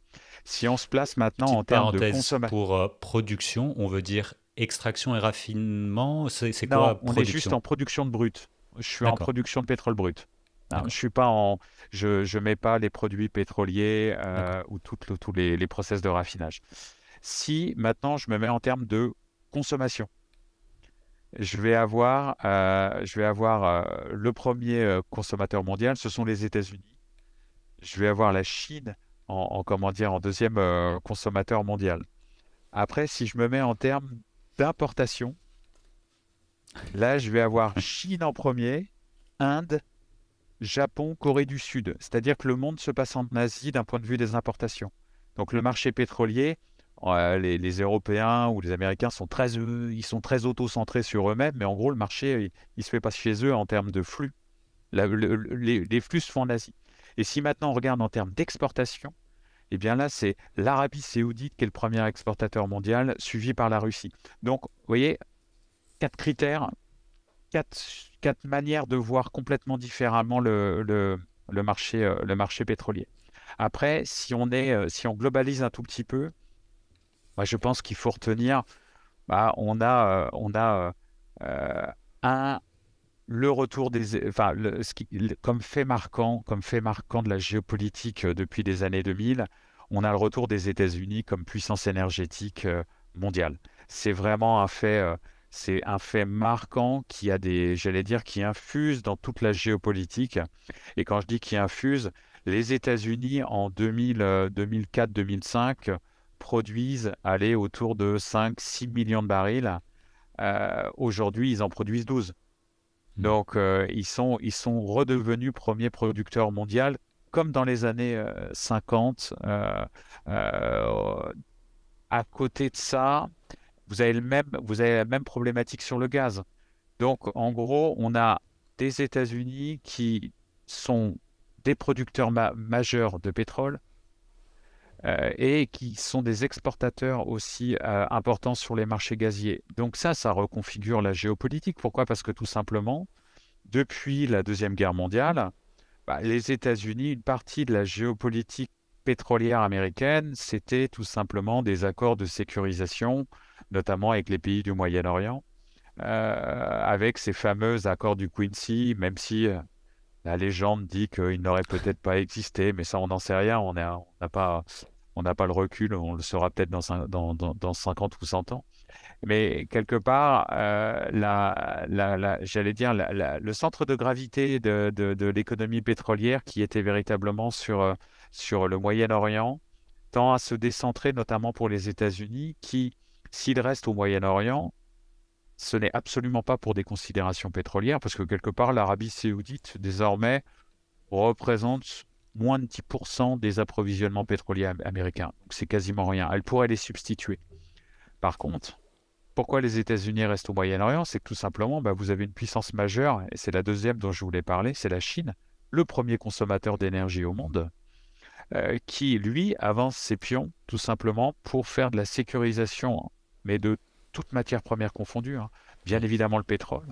Si on se place maintenant en termes de consommation. Pour production, on veut dire extraction et raffinement C'est quoi On est juste en production de brut. Je suis en production de pétrole brut. Hein. je suis pas en, je, je, mets pas les produits pétroliers ou ou tous les, les process de raffinage. Si maintenant je me mets en termes de consommation, je vais avoir, euh, je vais avoir euh, le premier euh, consommateur mondial, ce sont les États-Unis. Je vais avoir la Chine en, comment dire, en deuxième consommateur mondial. Après, si je me mets en termes d'importation, là, je vais avoir Chine en premier, Inde, Japon, Corée du Sud. C'est-à-dire que le monde se passe en Asie d'un point de vue des importations. Donc le marché pétrolier, les, Européens ou les Américains sont très, euh, ils sont très auto-centrés sur eux-mêmes, mais en gros, le marché, il, se fait pas chez eux en termes de flux. les, flux se font en Asie. Et si maintenant on regarde en termes d'exportation, eh bien là, c'est l'Arabie saoudite qui est le premier exportateur mondial, suivi par la Russie. Donc, vous voyez, quatre critères, quatre, manières de voir complètement différemment le, marché, euh, le marché pétrolier. Après, si on, euh, si on globalise un tout petit peu, je pense qu'il faut retenir, bah, on a, euh, euh, euh, le retour des, enfin, comme fait marquant, comme fait marquant de la géopolitique depuis les années 2000, on a le retour des États-Unis comme puissance énergétique mondiale. C'est vraiment un fait, c'est un fait marquant qui a des, j'allais dire, qui infuse dans toute la géopolitique. Et quand je dis qui infuse, les États-Unis en 2004, 2005 produisent aller autour de 5-6 millions de barils. Euh, aujourd'hui, ils en produisent 12. Hmm. Donc, euh, ils, sont, redevenus premiers producteurs mondial, comme dans les années 50. Euh, à côté de ça, vous avez, vous avez la même problématique sur le gaz. Donc, en gros, on a des États-Unis qui sont des producteurs majeurs de pétrole, euh, et qui sont des exportateurs aussi euh, importants sur les marchés gaziers. Donc ça, ça reconfigure la géopolitique. Pourquoi Parce que tout simplement, depuis la Deuxième Guerre mondiale, bah, les États-Unis, une partie de la géopolitique pétrolière américaine, c'était tout simplement des accords de sécurisation, notamment avec les pays du Moyen-Orient, euh, avec ces fameux accords du Quincy, même si la légende dit qu'ils n'auraient peut-être pas existé, mais ça, on n'en sait rien. On n'a pas, on n'a pas le recul, on le saura peut-être dans, dans, 50 ou 100 ans. Mais quelque part, euh, la, j'allais dire, le centre de gravité de, l'économie pétrolière qui était véritablement sur, euh, sur le Moyen-Orient tend à se décentrer, notamment pour les États-Unis, qui, s'ils restent au Moyen-Orient, ce n'est absolument pas pour des considérations pétrolières, parce que quelque part, l'Arabie saoudite, désormais, représente moins de 10% des approvisionnements pétroliers américains. c'est quasiment rien. Elle pourrait les substituer. Par contre, pourquoi les États-Unis restent au Moyen-Orient C'est que tout simplement, bah, vous avez une puissance majeure, et c'est la deuxième dont je voulais parler, c'est la Chine, le premier consommateur d'énergie au monde, euh, qui, lui, avance ses pions tout simplement pour faire de la sécurisation, mais de toute matière première confondue. Hein. Bien évidemment le pétrole,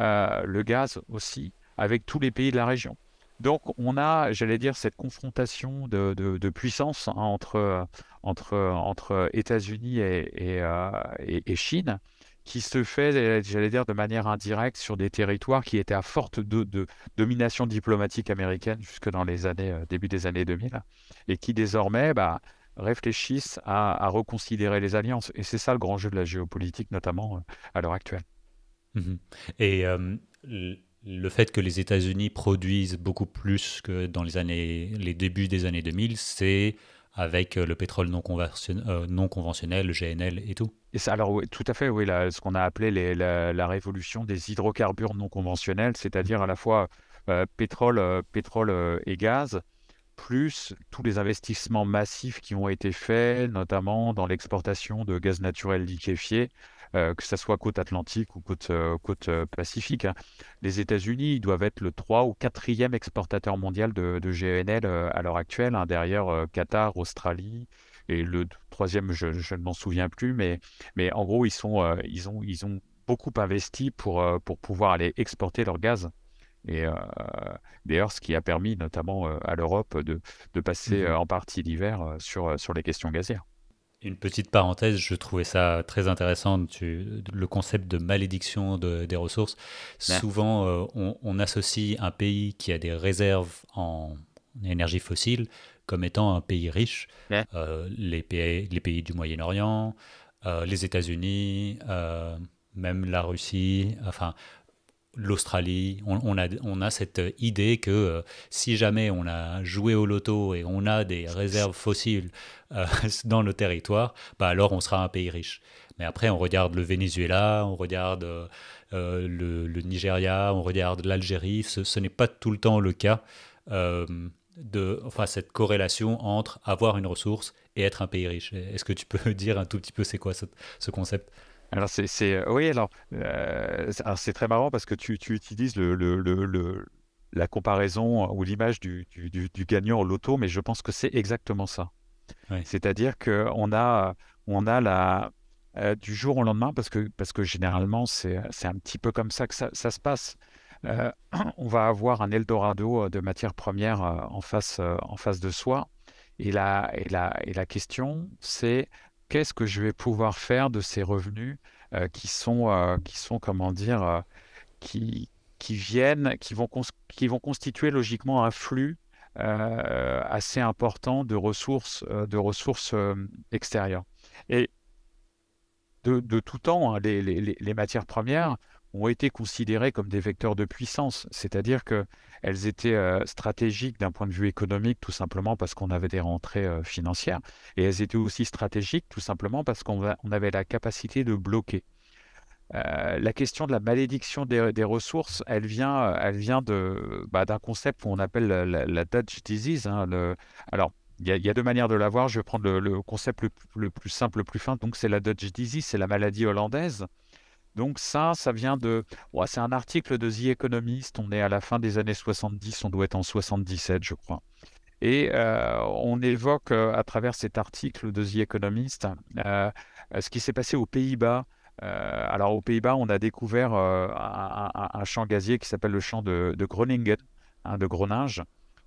euh, le gaz aussi, avec tous les pays de la région. Donc on a, j'allais dire, cette confrontation de, puissance hein, entre, États-Unis euh, et, Chine qui se fait, j'allais dire, de manière indirecte sur des territoires qui étaient à forte domination diplomatique américaine jusque dans les années, euh, début des années 2000, et qui désormais bah, réfléchissent à, reconsidérer les alliances. Et c'est ça le grand jeu de la géopolitique, notamment euh, à l'heure actuelle. Mmh et le fait que les États-Unis produisent beaucoup plus que dans les, années, les débuts des années 2000, c'est avec euh, le pétrole non, euh, conventionnel, le GNL et tout. Et alors, tout à fait, oui, ce qu'on a appelé la, révolution des hydrocarbures non conventionnels, c'est-à-dire à la fois euh, pétrole, pétrole et gaz, plus tous les investissements massifs qui ont été faits, notamment dans l'exportation de gaz naturel liquéfié, euh, que ce soit côte atlantique ou côte, euh, côte euh, pacifique. Hein. Les États-Unis doivent être le 3 ou 4e exportateur mondial de, GNL à l'heure actuelle, hein, derrière Qatar, Australie, et le troisième, je, je ne m'en souviens plus, mais, mais en gros, ils, sont, ils, ont, ils ont beaucoup investi pour, pour pouvoir aller exporter leur gaz. Et d'ailleurs, ce qui a permis notamment à l'Europe de, passer mmh en partie l'hiver sur, sur les questions gazières. Une petite parenthèse, je trouvais ça très intéressant, tu, le concept de malédiction des ressources. Souvent, euh, on, associe un pays qui a des réserves en énergie fossile comme étant un pays riche. Euh, les, pays, les pays du Moyen-Orient, euh, les États-Unis, même la Russie, enfin, l'Australie. On, a, cette idée que euh, si jamais on a joué au loto et on a des réserves fossiles euh, dans le territoire, bah alors on sera un pays riche. Mais après, on regarde le Venezuela, on regarde euh, le, Nigeria, on regarde l'Algérie. Ce, n'est pas tout le temps le cas de enfin, cette corrélation entre avoir une ressource et être un pays riche. Est-ce que tu peux dire un tout petit peu c'est quoi ce concept alors, c'est, euh, oui, euh, alors, c'est très marrant parce que tu, utilises le, la comparaison ou l'image du, gagnant au loto, mais je pense que c'est exactement ça. C'est-à-dire qu'on a, on a la, euh, du jour au lendemain, parce que, parce que généralement, c'est, un petit peu comme ça que ça, se passe. on va avoir un Eldorado de matières premières en face, en face de soi. Et la, et la, et la question, c'est qu'est-ce que je vais pouvoir faire de ces revenus euh, qui sont, euh, qui comment dire, euh, qui, viennent, qui vont, constituer logiquement un flux assez important de ressources, de ressources extérieures. Et de, tout temps, hein, les, matières premières, ont été considérées comme des vecteurs de puissance, c'est-à-dire qu'elles étaient euh, stratégiques d'un point de vue économique tout simplement parce qu'on avait des rentrées euh, financières, et elles étaient aussi stratégiques tout simplement parce qu'on avait la capacité de bloquer. Euh, la question de la malédiction des, ressources, elle vient, elle vient bah, d'un concept qu'on appelle la, Dutch disease. Hein, alors, il y, a deux manières de la voir. Je vais prendre le, concept le, le, plus simple, le plus fin. Donc, c'est la Dutch disease, c'est la maladie hollandaise. Donc ça, ça vient de... Ouais, c'est un article de The Economist, on est à la fin des années 70, on doit être en 77, je crois. Et euh, on évoque euh, à travers cet article de The Economist euh, ce qui s'est passé aux Pays-Bas. alors aux Pays-Bas, on a découvert un, champ gazier qui s'appelle le champ de, Groningen, hein, de Groninge.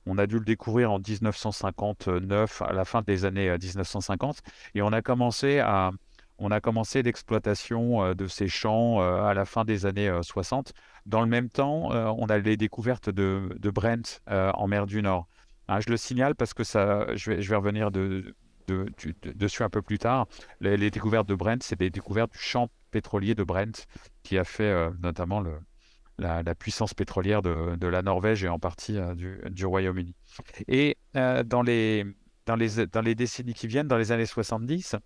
On a dû le découvrir en 1959, à la fin des années 1950, et on a commencé à, on a commencé l'exploitation euh, de ces champs euh, à la fin des années 60. Euh, dans le même temps, on a les découvertes de, Brent en mer du Nord. Hein, je le signale parce que ça, je, vais, revenir dessus un peu plus tard. Les, découvertes de Brent, c'est des découvertes du champ pétrolier de Brent qui a fait notamment la, puissance pétrolière de, la Norvège et en partie du, Royaume-Uni. Et dans les décennies qui viennent, dans les années 70,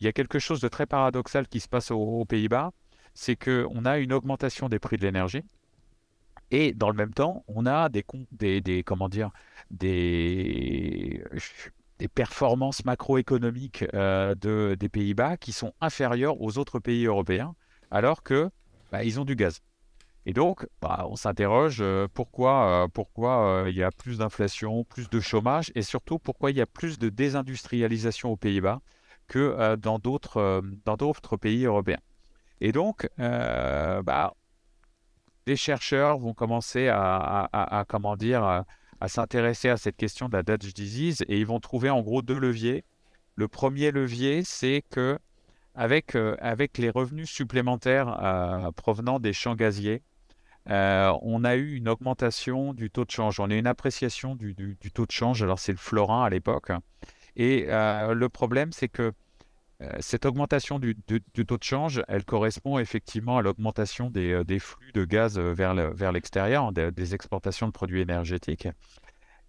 il y a quelque chose de très paradoxal qui se passe aux, Pays-Bas, c'est qu'on a une augmentation des prix de l'énergie, et dans le même temps, on a des, des comment dire, des, performances macroéconomiques euh, des Pays-Bas qui sont inférieures aux autres pays européens, alors que bah, ils ont du gaz. Et donc, bah, on s'interroge euh, pourquoi euh, il y a plus d'inflation, plus de chômage, et surtout pourquoi il y a plus de désindustrialisation aux Pays-Bas que euh, dans d'autres euh, dans pays européens. Et donc, euh, bah, des chercheurs vont commencer à, comment dire à, s'intéresser à cette question de la Dutch disease et ils vont trouver en gros deux leviers. Le premier levier, c'est que avec, les revenus supplémentaires provenant des champs gaziers, on a eu une augmentation du taux de change. On a eu une appréciation du taux de change. Alors c'est le florin à l'époque. Et euh, le problème, c'est que euh, cette augmentation du, taux de change, elle correspond effectivement à l'augmentation des, euh, flux de gaz vers, vers l'extérieur, hein, des, exportations de produits énergétiques.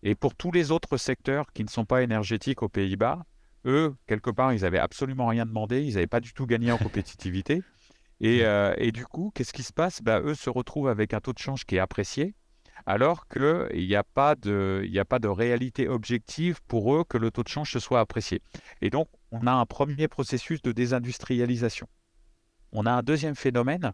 Et pour tous les autres secteurs qui ne sont pas énergétiques aux Pays-Bas, eux, quelque part, ils n'avaient absolument rien demandé, ils n'avaient pas du tout gagné en compétitivité. Et, du coup, qu'est-ce qui se passe bah, Eux se retrouvent avec un taux de change qui est apprécié, alors qu'il n'y a, pas de, a réalité objective pour eux que le taux de change se soit apprécié. Et donc, on a un premier processus de désindustrialisation. On a un deuxième phénomène,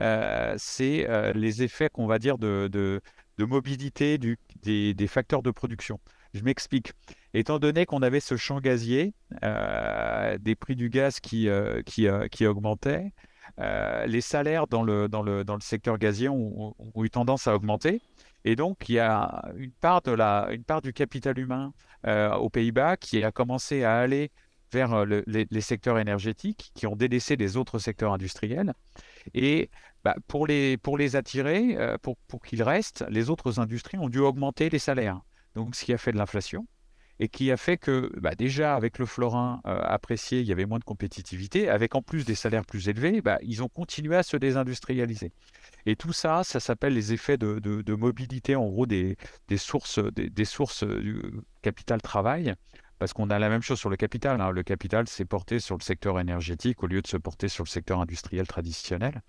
euh, c'est euh, les effets qu'on va dire de, mobilité des, facteurs de production. Je m'explique. Étant donné qu'on avait ce champ gazier, euh, des prix du gaz qui augmentaient, euh, les salaires dans le, dans le, dans le secteur gazier ont, eu tendance à augmenter. Et donc, il y a une part, de la, une part du capital humain euh, aux Pays-Bas qui a commencé à aller vers euh, les, secteurs énergétiques, qui ont délaissé les autres secteurs industriels. Et bah, pour, les, pour les attirer, pour, pour qu'ils restent, les autres industries ont dû augmenter les salaires. Donc, ce qui a fait de l'inflation et qui a fait que bah, déjà avec le florin euh, apprécié, il y avait moins de compétitivité, avec en plus des salaires plus élevés, bah, ils ont continué à se désindustrialiser. Et tout ça, ça s'appelle les effets de, mobilité, en gros, des, sources, des, sources euh, du capital-travail. Parce qu'on a la même chose sur le capital. Hein. Le capital s'est porté sur le secteur énergétique au lieu de se porter sur le secteur industriel traditionnel.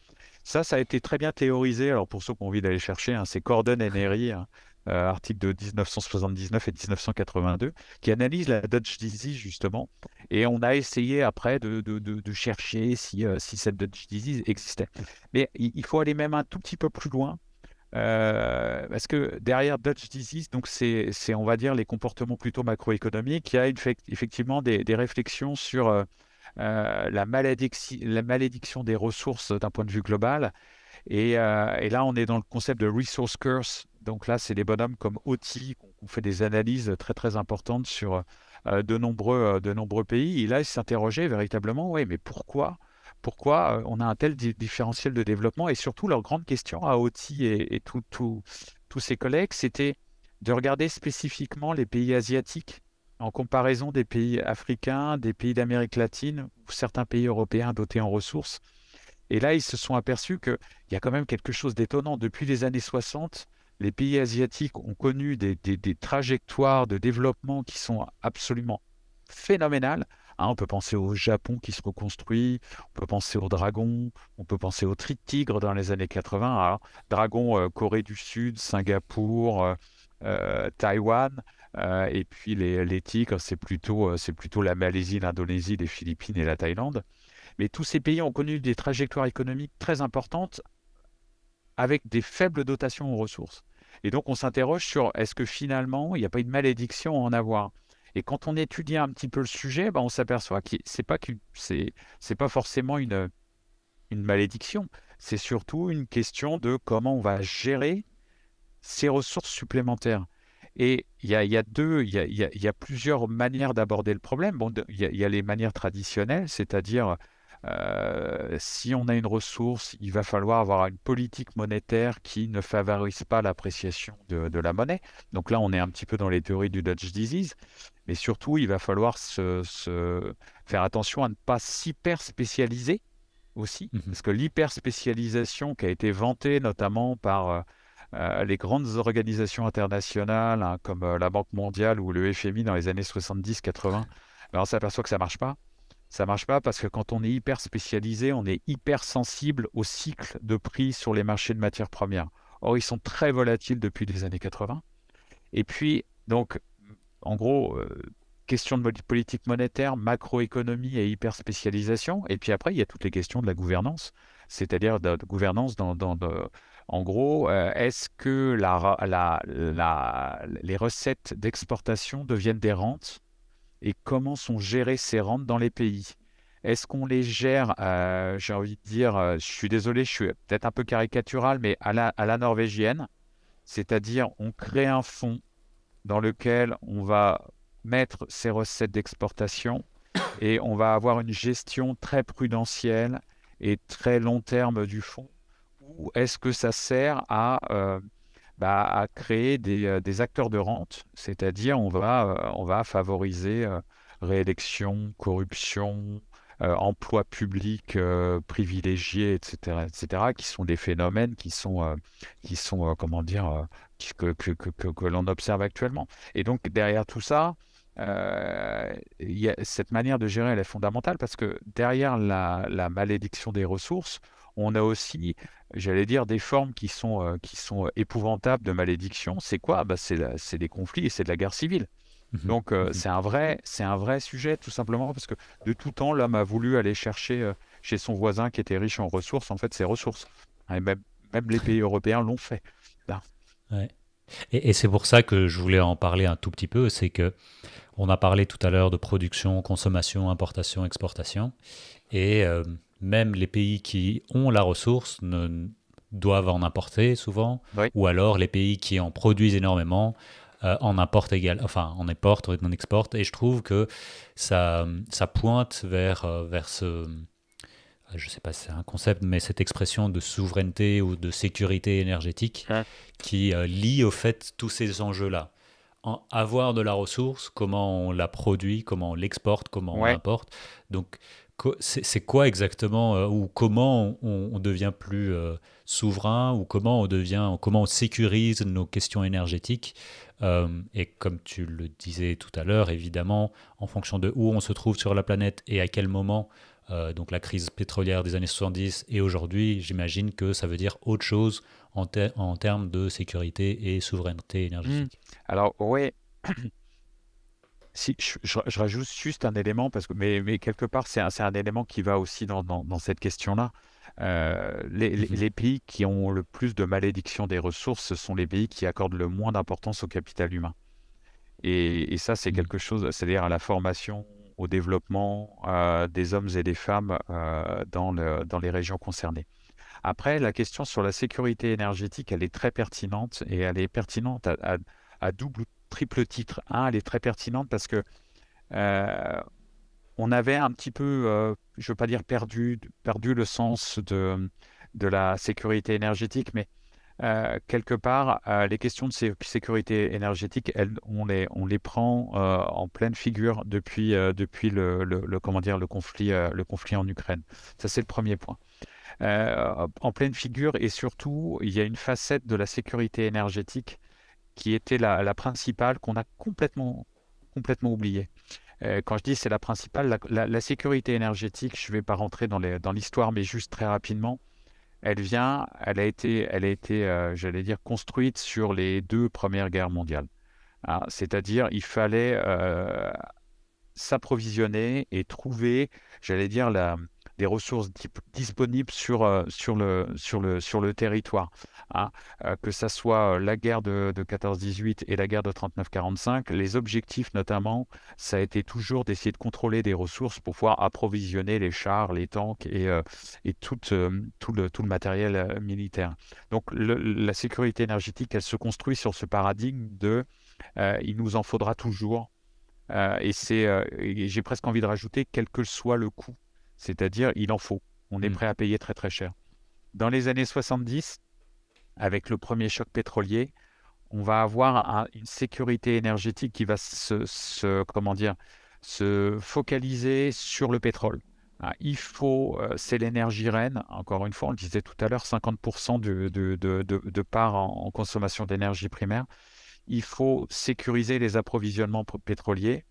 Ça, ça a été très bien théorisé. Alors, pour ceux qui ont envie d'aller chercher, hein, c'est Corden et hein, euh, article de 1979 et 1982, qui analyse la Dutch disease justement. Et on a essayé après de, chercher si, euh, si cette Dutch disease existait. Mais il faut aller même un tout petit peu plus loin. Euh, parce que derrière Dutch disease, donc c'est, on va dire les comportements plutôt macroéconomiques, il y a effectivement des, réflexions sur la, la, malédiction des ressources d'un point de vue global, euh, et, là, on est dans le concept de resource curse. Donc là, c'est des bonhommes comme Oti, ont fait des analyses très très importantes sur euh, euh, de, nombreux, pays. Et là, ils s'interrogeaient véritablement, oui, mais pourquoi pourquoi on a un tel différentiel de développement et surtout leur grande question à Oti et, tous ses collègues, c'était de regarder spécifiquement les pays asiatiques en comparaison des pays africains, des pays d'Amérique latine ou certains pays européens dotés en ressources. Et là, ils se sont aperçus qu'il y a quand même quelque chose d'étonnant. Depuis les années 60, les pays asiatiques ont connu des, trajectoires de développement qui sont absolument phénoménales. Hein, on peut penser au Japon qui se reconstruit, on peut penser au dragon, on peut penser au tri dans les années 80. dragon, euh, Corée du Sud, Singapour, euh, euh, Taïwan, et puis les, tigres, c'est plutôt, c'est plutôt la Malaisie, l'Indonésie, les Philippines et la Thaïlande. Mais tous ces pays ont connu des trajectoires économiques très importantes avec des faibles dotations aux ressources. Et donc on s'interroge sur est-ce que finalement il n'y a pas une malédiction à en avoir et quand on étudie un petit peu le sujet, ben, on s'aperçoit que c'est pas c'est pas forcément une une malédiction. C'est surtout une question de comment on va gérer ces ressources supplémentaires. Et il y a, y a, deux, il y a, y a, plusieurs manières d'aborder le problème. Bon, il y, a les manières traditionnelles, c'est-à-dire euh, si on a une ressource, il va falloir avoir une politique monétaire qui ne favorise pas l'appréciation de, la monnaie. Donc là, on est un petit peu dans les théories du Dutch Disease. Mais surtout, il va falloir se, faire attention à ne pas s'hyper spécialiser aussi. Mhm. Parce que l'hyper spécialisation qui a été vantée notamment par euh, euh, les grandes organisations internationales hein, comme la Banque mondiale ou le FMI dans les années 70-80, ben, on s'aperçoit que ça ne marche pas. Ça ne marche pas parce que quand on est hyper spécialisé, on est hyper sensible au cycle de prix sur les marchés de matières premières. Or, ils sont très volatiles depuis les années 80. Et puis, donc, en gros, euh, question de politique monétaire, macroéconomie et hyper spécialisation. Et puis après, il y a toutes les questions de la gouvernance, c'est-à-dire de, gouvernance dans, en gros, euh, est-ce que les recettes d'exportation deviennent des rentes et comment sont gérées ces rentes dans les pays. Est-ce qu'on les gère, euh, j'ai envie de dire, euh, je suis désolé, je suis peut-être un peu caricatural, mais à la, à la norvégienne, c'est-à-dire on crée un fonds dans lequel on va mettre ses recettes d'exportation et on va avoir une gestion très prudentielle et très long terme du fonds. Ou est-ce que ça sert à euh, bah, à créer euh, des, acteurs de rente, c'est-à-dire on va, euh, favoriser euh, réélection, corruption, emploi public privilégié, etc., etc., qui sont des phénomènes qui sont, comment dire, que, l'on observe actuellement. Et donc, derrière tout ça, cette manière de gérer, elle est fondamentale parce que derrière la malédiction des ressources, on a aussi, j'allais dire, des formes qui sont, euh, qui sont euh, épouvantables de malédiction. C'est quoi bah, C'est des conflits et c'est de la guerre civile. Mmh Donc euh, mmh c'est un vrai, un vrai sujet tout simplement parce que de tout temps l'homme a voulu aller chercher chez son voisin qui était riche en ressources en fait ses ressources. Et même, les pays européens l'ont fait. Et, c'est pour ça que je voulais en parler un tout petit peu, c'est que on a parlé tout à l'heure de production, consommation, importation, exportation, et même les pays qui ont la ressource ne, doivent en importer souvent, ou alors les pays qui en produisent énormément euh, en importent égal, enfin en importent, en exportent. Et je trouve que ça, ça pointe vers, euh, vers ce, euh, je sais pas si c'est un concept, mais cette expression de souveraineté ou de sécurité énergétique qui lie au fait tous ces enjeux-là. En avoir de la ressource, comment on la produit, comment on l'exporte, comment on l'importe. Donc c'est quoi exactement euh, ou comment on, devient plus euh, souverain ou comment on devient comment on sécurise nos questions énergétiques euh, et comme tu le disais tout à l'heure évidemment en fonction de où on se trouve sur la planète et à quel moment donc la crise pétrolière des années 70 et aujourd'hui j'imagine que ça veut dire autre chose en, en termes de sécurité et souveraineté énergétique. Mmh. Alors oui si, je, rajoute juste un élément, parce que, mais, quelque part, c'est un, élément qui va aussi dans, dans, cette question-là. Euh, les, mhm. les, pays qui ont le plus de malédiction des ressources, ce sont les pays qui accordent le moins d'importance au capital humain. Et, et ça, c'est mhm. quelque chose, c'est-à-dire à la formation, au développement des hommes et des femmes euh, dans, le, dans les régions concernées. Après, la question sur la sécurité énergétique, elle est très pertinente et elle est pertinente à, à, à double triple titre 1, elle est très pertinente parce que euh, on avait un petit peu, euh, je ne veux pas dire perdu, perdu le sens de, de la sécurité énergétique, mais euh, quelque part, les questions de sécurité énergétique, elles, on, les, on les prend en pleine figure depuis, depuis le, le, comment dire, le, conflit, le conflit en Ukraine. Ça, c'est le premier point. en pleine figure et surtout, il y a une facette de la sécurité énergétique qui était la, principale qu'on a complètement, complètement oubliée. Euh, quand je dis c'est la principale, la, sécurité énergétique, je ne vais pas rentrer dans l'histoire, mais juste très rapidement, elle vient, elle a été, elle a été, euh, j'allais dire, construite sur les deux premières guerres mondiales. Hein. C'est-à-dire, il fallait euh, s'approvisionner et trouver, j'allais dire, la, des ressources disponibles sur, euh, sur, le, sur, le, sur le territoire. Hein. Euh, que ça soit euh, la guerre de, 14-18 et la guerre de 39-45, les objectifs notamment, ça a été toujours d'essayer de contrôler des ressources pour pouvoir approvisionner les chars, les tanks et, et tout, le, tout le matériel militaire. Donc la sécurité énergétique, elle se construit sur ce paradigme de il nous en faudra toujours. et c'est, j'ai presque envie de rajouter, quel que soit le coût c'est-à-dire, il en faut. On est hmm. prêt à payer très très cher. Dans les années 70, avec le premier choc pétrolier, on va avoir une sécurité énergétique qui va se, comment dire, se focaliser sur le pétrole. Ah, il faut, euh, c'est l'énergie reine, encore une fois, on le disait tout à l'heure, 50% de, de, part en consommation d'énergie primaire. Il faut sécuriser les approvisionnements pétroliers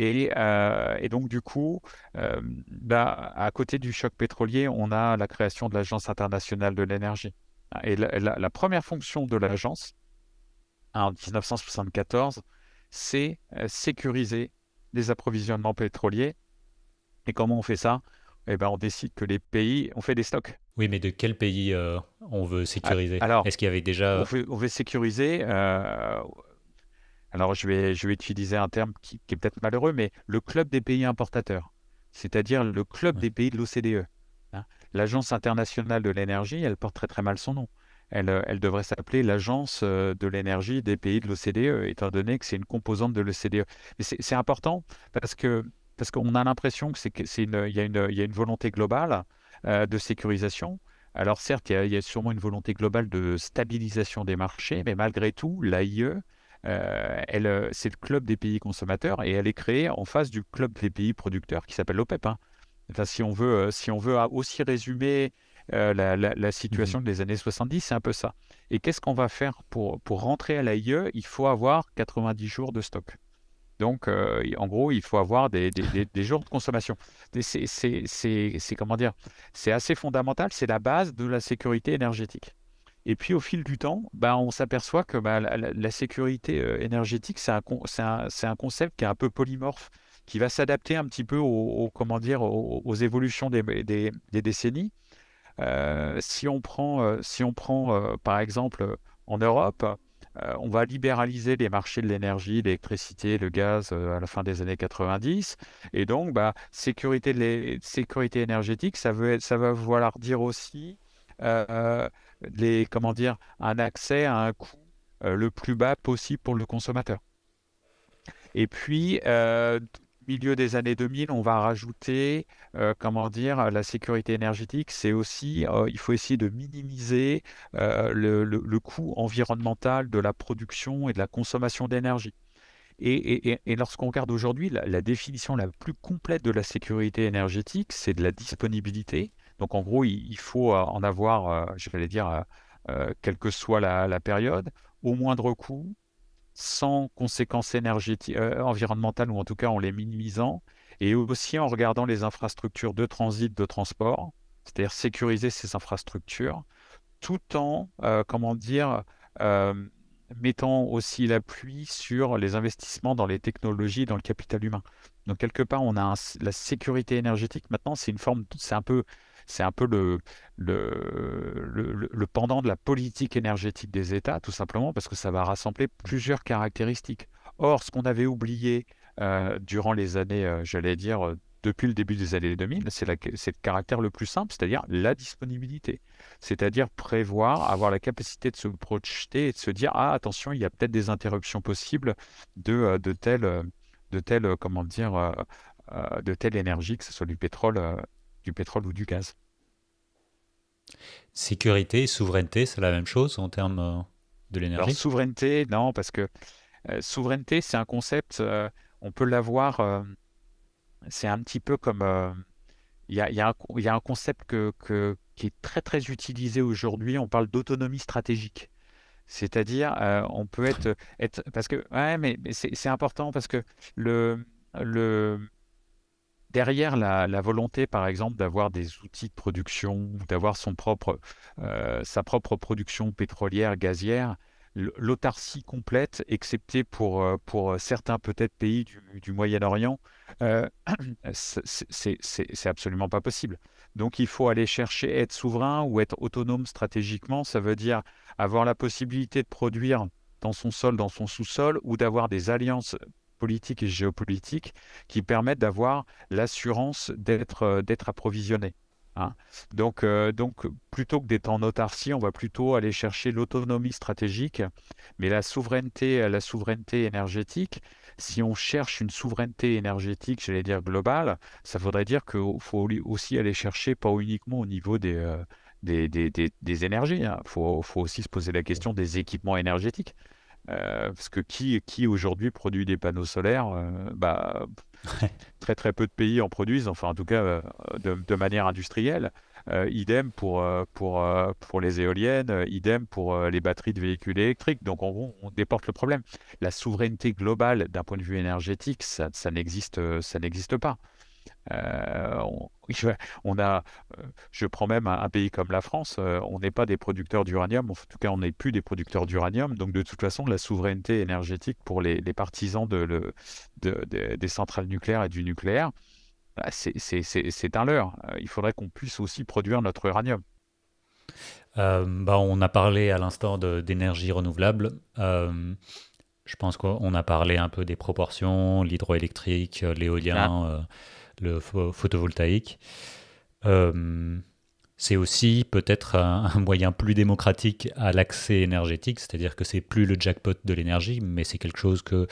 euh, et, donc, du coup, euh, bah, à côté du choc pétrolier, on a la création de l'Agence internationale de l'énergie. Et la, première fonction de l'agence, en 1974, c'est euh, sécuriser les approvisionnements pétroliers. Et comment on fait ça eh ben, on décide que les pays, on fait des stocks. Oui, mais de quel pays on veut ah, sécuriser Alors, est-ce qu'il y avait déjà... On veut, on veut sécuriser alors je vais, utiliser un terme qui, est peut-être malheureux, mais le club des pays importateurs, c'est-à-dire le club des pays de l'OCDE. Hein. L'Agence internationale de l'énergie, elle porte très mal son nom. Elle, euh, devrait s'appeler l'Agence euh, de l'énergie des pays de l'OCDE, étant donné que c'est une composante de l'OCDE. c'est important parce que parce qu'on a l'impression que c'est il y, a une volonté globale euh, de sécurisation. Alors certes, il y, y, a sûrement une volonté globale de stabilisation des marchés, mais malgré tout, l'AIE euh, elle, euh, c'est le club des pays consommateurs et elle est créée en face du club des pays producteurs qui s'appelle l'OPEP. Hein. Enfin, si on veut, euh, si on veut aussi résumer la, situation mmh des années 70, c'est un peu ça. Et qu'est-ce qu'on va faire pour, pour rentrer à l'AIE Il faut avoir 90 jours de stock. Donc, en gros, il faut avoir des, des, jours de consommation. C'est comment dire C'est assez fondamental. C'est la base de la sécurité énergétique. Et puis au fil du temps, bah, on s'aperçoit que bah, la, sécurité euh, énergétique, c'est un, concept qui est un peu polymorphe, qui va s'adapter un petit peu aux, comment dire, aux, évolutions des, décennies. Euh, si on prend, euh, si on prend par exemple en Europe, on va libéraliser les marchés de l'énergie, l'électricité, le gaz à la fin des années 90. Et donc, bah, sécurité, sécurité énergétique, ça, veut, ça va vouloir dire aussi comment dire, un accès à un coût euh, le plus bas possible pour le consommateur. Et puis, euh, milieu des années 2000, on va rajouter, euh, comment dire, la sécurité énergétique. C'est aussi, il faut essayer de minimiser le, coût environnemental de la production et de la consommation d'énergie. Et, lorsqu'on regarde aujourd'hui, la, définition la plus complète de la sécurité énergétique, c'est de la disponibilité, donc en gros, il, faut euh, en avoir, euh, je vais dire, euh, quelle que soit la, période, au moindre coût, sans conséquences énergétiques, environnementales ou en tout cas en les minimisant, et aussi en regardant les infrastructures de transit, de transport, c'est-à-dire sécuriser ces infrastructures, tout en, comment dire, mettant aussi l'appui sur les investissements dans les technologies, dans le capital humain. Donc quelque part, on a la sécurité énergétique maintenant, c'est une forme, c'est un peu, c'est un peu le, le, le, pendant de la politique énergétique des États, tout simplement parce que ça va rassembler plusieurs caractéristiques. Or, ce qu'on avait oublié euh, durant les années, euh, j'allais dire, euh, depuis le début des années 2000, c'est le caractère le plus simple, c'est-à-dire la disponibilité. C'est-à-dire prévoir, avoir la capacité de se projeter et de se dire Ah, attention, il y a peut-être des interruptions possibles de, de de tel comment dire, de telle énergie, que ce soit du pétrole du pétrole ou du gaz. Sécurité et souveraineté, c'est la même chose en termes euh, de l'énergie Souveraineté, non, parce que euh, souveraineté, c'est un concept, euh, on peut l'avoir, c'est un petit peu comme... Il y a, un concept qui est très très utilisé aujourd'hui, on parle d'autonomie stratégique. C'est-à-dire, on peut être, être... Parce que... Ouais, mais, mais c'est important parce que le... le derrière la, volonté, par exemple, d'avoir des outils de production, d'avoir son propre, euh, sa propre production pétrolière, gazière, l'autarcie complète, excepté pour, euh, pour certains peut-être pays du, Moyen-Orient, euh, c'est absolument pas possible. Donc il faut aller chercher être souverain ou être autonome stratégiquement. Ça veut dire avoir la possibilité de produire dans son sol, dans son sous-sol, ou d'avoir des alliances politique et géopolitique qui permettent d'avoir l'assurance d'être euh, d'être approvisionné. Hein. Donc, euh, donc, plutôt que d'être en autarcie, on va plutôt aller chercher l'autonomie stratégique, mais la souveraineté, la souveraineté énergétique. Si on cherche une souveraineté énergétique, j'allais dire globale, ça voudrait dire qu'il faut aussi aller chercher pas uniquement au niveau des euh, des, énergies. Il hein. faut aussi se poser la question des équipements énergétiques. Euh, parce que qui, aujourd'hui produit des panneaux solaires euh, bah, Très très peu de pays en produisent, enfin en tout cas euh, de, manière industrielle. idem pour, les éoliennes, idem pour les batteries de véhicules électriques. Donc en gros, on déporte le problème. La souveraineté globale d'un point de vue énergétique, ça, ça n'existe pas. Euh, on, a, euh, je prends même un, pays comme la France, euh, on n'est pas des producteurs d'uranium, en tout cas on n'est plus des producteurs d'uranium, donc de toute façon la souveraineté énergétique pour les, partisans de, des centrales nucléaires et du nucléaire, bah, c'est un leurre. Il faudrait qu'on puisse aussi produire notre uranium. bah on a parlé à l'instant d'énergie renouvelable. je pense qu'on a parlé un peu des proportions, l'hydroélectrique, l'éolien. Ah le photovoltaïque. Euh, c'est aussi peut-être un, moyen plus démocratique à l'accès énergétique, c'est-à-dire que c'est plus le jackpot de l'énergie, mais c'est quelque chose que,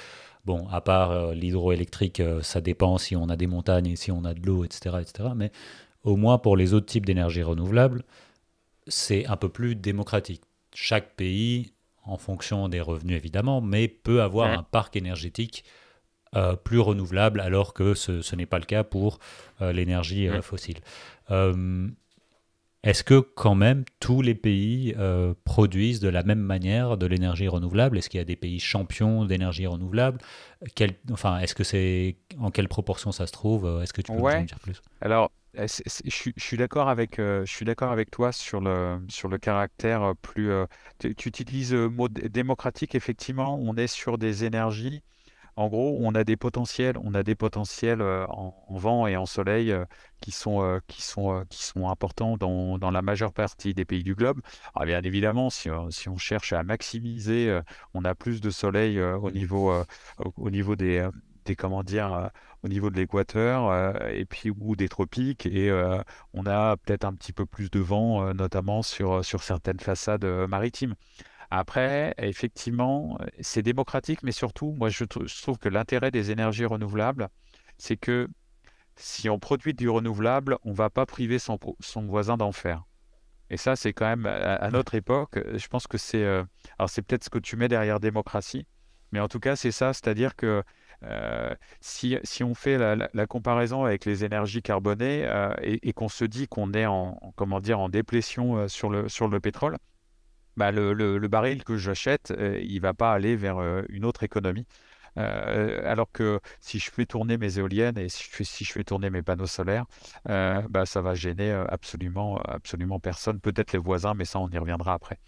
bon, à part euh, l'hydroélectrique, euh, ça dépend si on a des montagnes et si on a de l'eau, etc., etc. Mais au moins pour les autres types d'énergie renouvelable, c'est un peu plus démocratique. Chaque pays, en fonction des revenus évidemment, mais peut avoir un parc énergétique euh, plus renouvelable, alors que ce, n'est pas le cas pour euh, l'énergie euh, mm. fossile. Est-ce que quand même tous les pays produisent de la même manière de l'énergie renouvelable Est-ce qu'il y a des pays champions d'énergie renouvelable Enfin, est-ce que c'est en quelle proportion ça se trouve Est-ce que tu peux en dire plus Alors, je, suis d'accord avec, je suis d'accord avec toi sur le sur le caractère plus. tu utilises le mot démocratique effectivement. On est sur des énergies en gros, on a des potentiels, on a des potentiels euh, en, vent et en soleil euh, qui sont euh, qui sont qui sont importants dans, la majeure partie des pays du globe. bien évidemment, si, on cherche à maximiser, on a plus de soleil au niveau au niveau des dire au niveau de l'équateur et puis ou des tropiques et on a peut-être un petit peu plus de vent notamment sur sur certaines façades maritimes. Après, effectivement, c'est démocratique, mais surtout, moi, je, trouve que l'intérêt des énergies renouvelables, c'est que si on produit du renouvelable, on ne va pas priver son, voisin d'en faire. Et ça, c'est quand même, à, notre époque, je pense que c'est... Euh, alors, c'est peut-être ce que tu mets derrière démocratie, mais en tout cas, c'est ça, c'est-à-dire que euh, si, on fait la, comparaison avec les énergies carbonées euh, et, qu'on se dit qu'on est en, comment dire, en déplétion sur, le, sur le pétrole, bah, le, le, baril que j'achète, euh, il ne va pas aller vers euh, une autre économie. Euh, alors que si je fais tourner mes éoliennes et si je fais, si je fais tourner mes panneaux solaires, euh, bah, ça va gêner absolument, absolument personne. Peut-être les voisins, mais ça, on y reviendra après.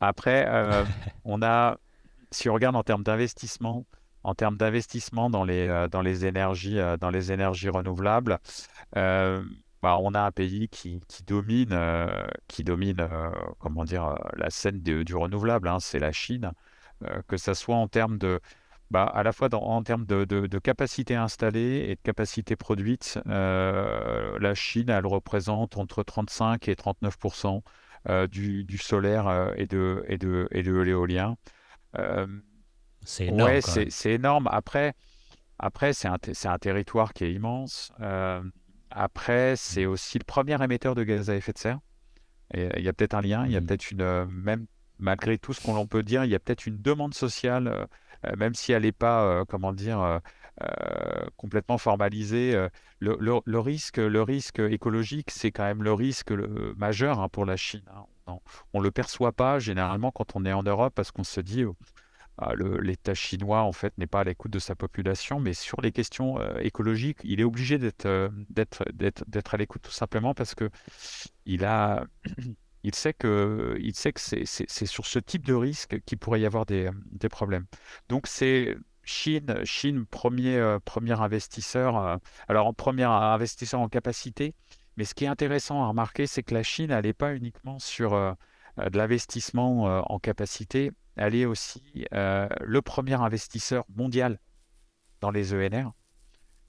Après, on a, si on regarde en termes d'investissement, en termes d'investissement dans les, dans les énergies, dans les énergies renouvelables, bah, on a un pays qui, domine, qui domine euh, euh, comment dire, euh, la scène du renouvelable, hein, c'est la Chine, que ce soit en termes de, bah, à la fois en termes de, capacité installée et de capacité produite, la Chine, elle représente entre 35 et 39 du, solaire et de, l'éolien. c'est énorme. c'est énorme. Après, après c'est un, territoire qui est immense. Après, mmh. c'est aussi le premier émetteur de gaz à effet de serre. Et euh, il y a peut-être un lien, il y a mmh. peut-être une, euh, même malgré tout ce qu'on peut dire, il y a peut-être une demande sociale, euh, même si elle n'est pas, comment dire, complètement formalisée. Le, risque, le risque écologique, c'est quand même le risque majeur hein, pour la Chine. Hein. On ne le perçoit pas généralement quand on est en Europe parce qu'on se dit oh, ah, l'État chinois en fait n'est pas à l'écoute de sa population, mais sur les questions euh, écologiques, il est obligé euh, d'être d'être à l'écoute tout simplement parce que il a il sait que il sait que c'est sur ce type de risque qu'il pourrait y avoir des, des problèmes. Donc c'est Chine, Chine premier euh, premier investisseur, alors en premier investisseur en capacité. Mais ce qui est intéressant à remarquer, c'est que la Chine, elle pas uniquement sur de l'investissement en capacité, elle est aussi euh, le premier investisseur mondial dans les ENR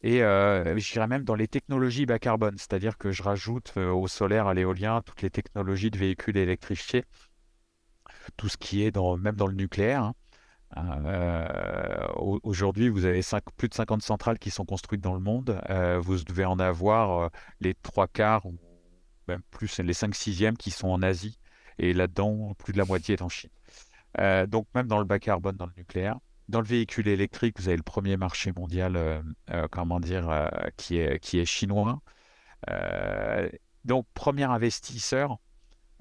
et euh, je dirais même dans les technologies bas carbone, c'est-à-dire que je rajoute euh, au solaire, à l'éolien, toutes les technologies de véhicules électrifiés, tout ce qui est même dans le nucléaire. Hein. Aujourd'hui, vous avez plus de 50 centrales qui sont construites dans le monde. vous devez en avoir les trois quarts, ou même plus, les cinq sixièmes qui sont en Asie. Et là-dedans, plus de la moitié est en Chine. Euh, donc même dans le bas carbone, dans le nucléaire. Dans le véhicule électrique, vous avez le premier marché mondial, euh, euh, comment dire, qui, est, qui est chinois. donc premier investisseur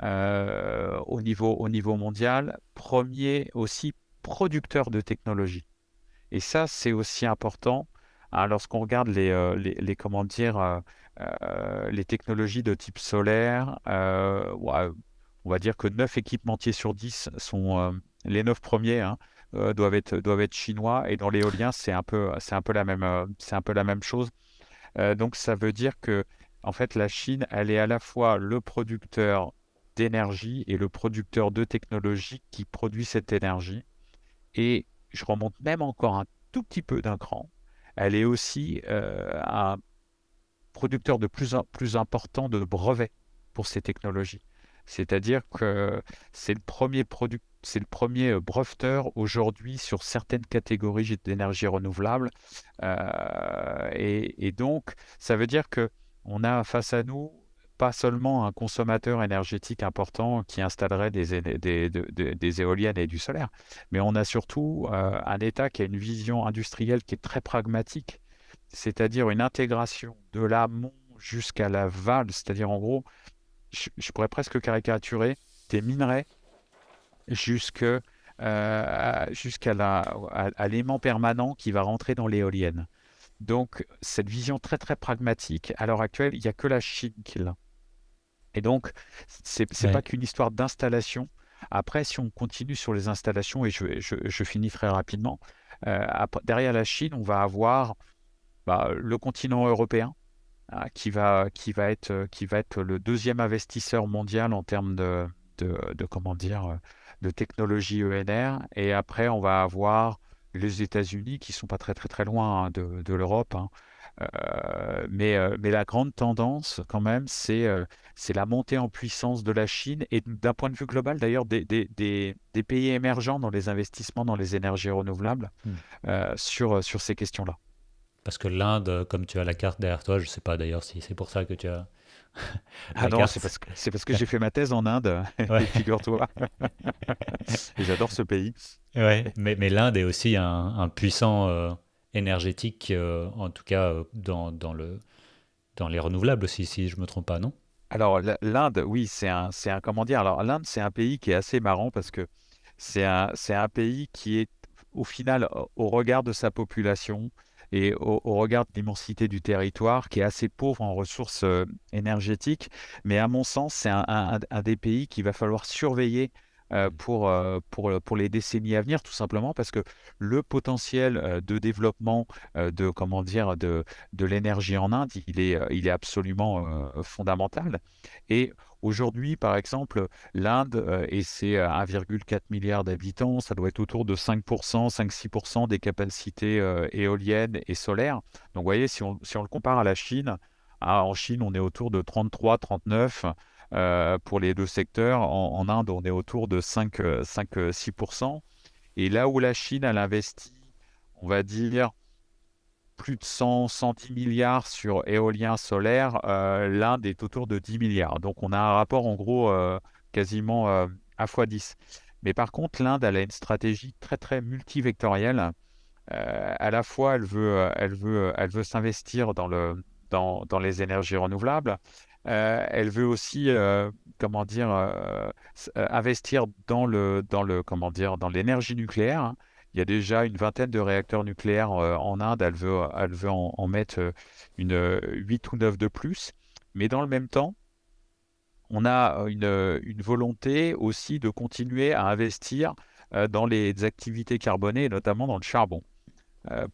au, niveau, au niveau mondial, premier aussi producteur de technologie. Et ça, c'est aussi important hein, lorsqu'on regarde les, les, les, comment dire, les technologies de type solaire, ouais, on va dire que 9 équipementiers sur 10 sont euh, les 9 premiers hein, euh, doivent, être, doivent être chinois et dans l'éolien c'est un peu la même euh, c'est un peu la même chose. donc ça veut dire que en fait la Chine elle est à la fois le producteur d'énergie et le producteur de technologie qui produit cette énergie et je remonte même encore un tout petit peu d'un cran. Elle est aussi un producteur de plus en plus important de brevets pour ces technologies. C'est-à-dire que c'est le premier produit, c'est le premier euh, breveteur aujourd'hui sur certaines catégories d'énergie renouvelable. Euh, et, donc, ça veut dire que on a face à nous pas seulement un consommateur énergétique important qui installerait des, éoliennes et du solaire, mais on a surtout euh, un État qui a une vision industrielle qui est très pragmatique, c'est-à-dire une intégration de l'amont jusqu'à l'aval, c'est-à-dire en gros je, pourrais presque caricaturer, des minerais euh, jusqu'à l'aimant permanent qui va rentrer dans l'éolienne. Donc cette vision très très pragmatique, à l'heure actuelle, il n'y a que la Chine qui l'a. Et donc, ce n'est pas qu'une histoire d'installation. Après, si on continue sur les installations, et je, je, finis très rapidement, euh, derrière la Chine, on va avoir bah, le continent européen, Hein, qui va, qui, va être, euh, qui va être le deuxième investisseur mondial en termes de, de, comment dire, euh, de technologie ENR. Et après, on va avoir les États-Unis qui sont pas très très très loin hein, de, l'Europe. Hein. Euh, mais, mais la grande tendance, quand même, c'est c'est la montée en puissance de la Chine et d'un point de vue global, d'ailleurs, des, des, pays émergents dans les investissements dans les énergies renouvelables mmh. sur, sur ces questions-là. Parce que l'Inde, comme tu as la carte derrière toi, je ne sais pas d'ailleurs si c'est pour ça que tu as. ah non, c'est parce que, j'ai fait ma thèse en Inde, figure-toi. J'adore ce pays. Ouais, mais, l'Inde est aussi un, puissant euh, énergétique, euh, en tout cas euh, dans, dans, le, dans les renouvelables aussi, si je ne me trompe pas, non Alors l'Inde, oui, c'est un, un. Comment dire Alors l'Inde, c'est un pays qui est assez marrant parce que c'est un, un pays qui est, au final, au regard de sa population, et au, regard de l'immensité du territoire qui est assez pauvre en ressources euh, énergétiques. Mais à mon sens, c'est un, des pays qu'il va falloir surveiller euh, mmh. pour, euh, pour, pour les décennies à venir, tout simplement parce que le potentiel de développement de, comment dire, de, de l'énergie en Inde, il est, il est absolument fondamental. Et Aujourd'hui, par exemple, l'Inde, euh, et c'est 1,4 euh, milliard d'habitants, ça doit être autour de 5%, 5-6% des capacités euh, éoliennes et solaires. Donc vous voyez, si on, le compare à la Chine, ah, en Chine, on est autour de 33, 39 pour les deux secteurs. En, Inde, on est autour de 5, 5, 6 Et là où la Chine, elle investit, on va dire, plus de 100, 110 milliards sur éolien solaire, euh, l'Inde est autour de 10 milliards. Donc on a un rapport en gros euh, quasiment euh, à x 10. Mais par contre, l'Inde, elle a une stratégie très très multivectorielle. Euh, à la fois, elle veut, elle veut, elle veut s'investir dans, le, dans, les énergies renouvelables. elle veut aussi, comment dire, investir dans le, dans le, comment dire, dans l'énergie nucléaire. Il y a déjà une vingtaine de réacteurs nucléaires euh, en Inde. Elle veut, en, mettre euh, une, 8 euh, ou 9 de plus. Mais dans le même temps, on a une, une volonté aussi de continuer à investir dans les activités carbonées, notamment dans le charbon.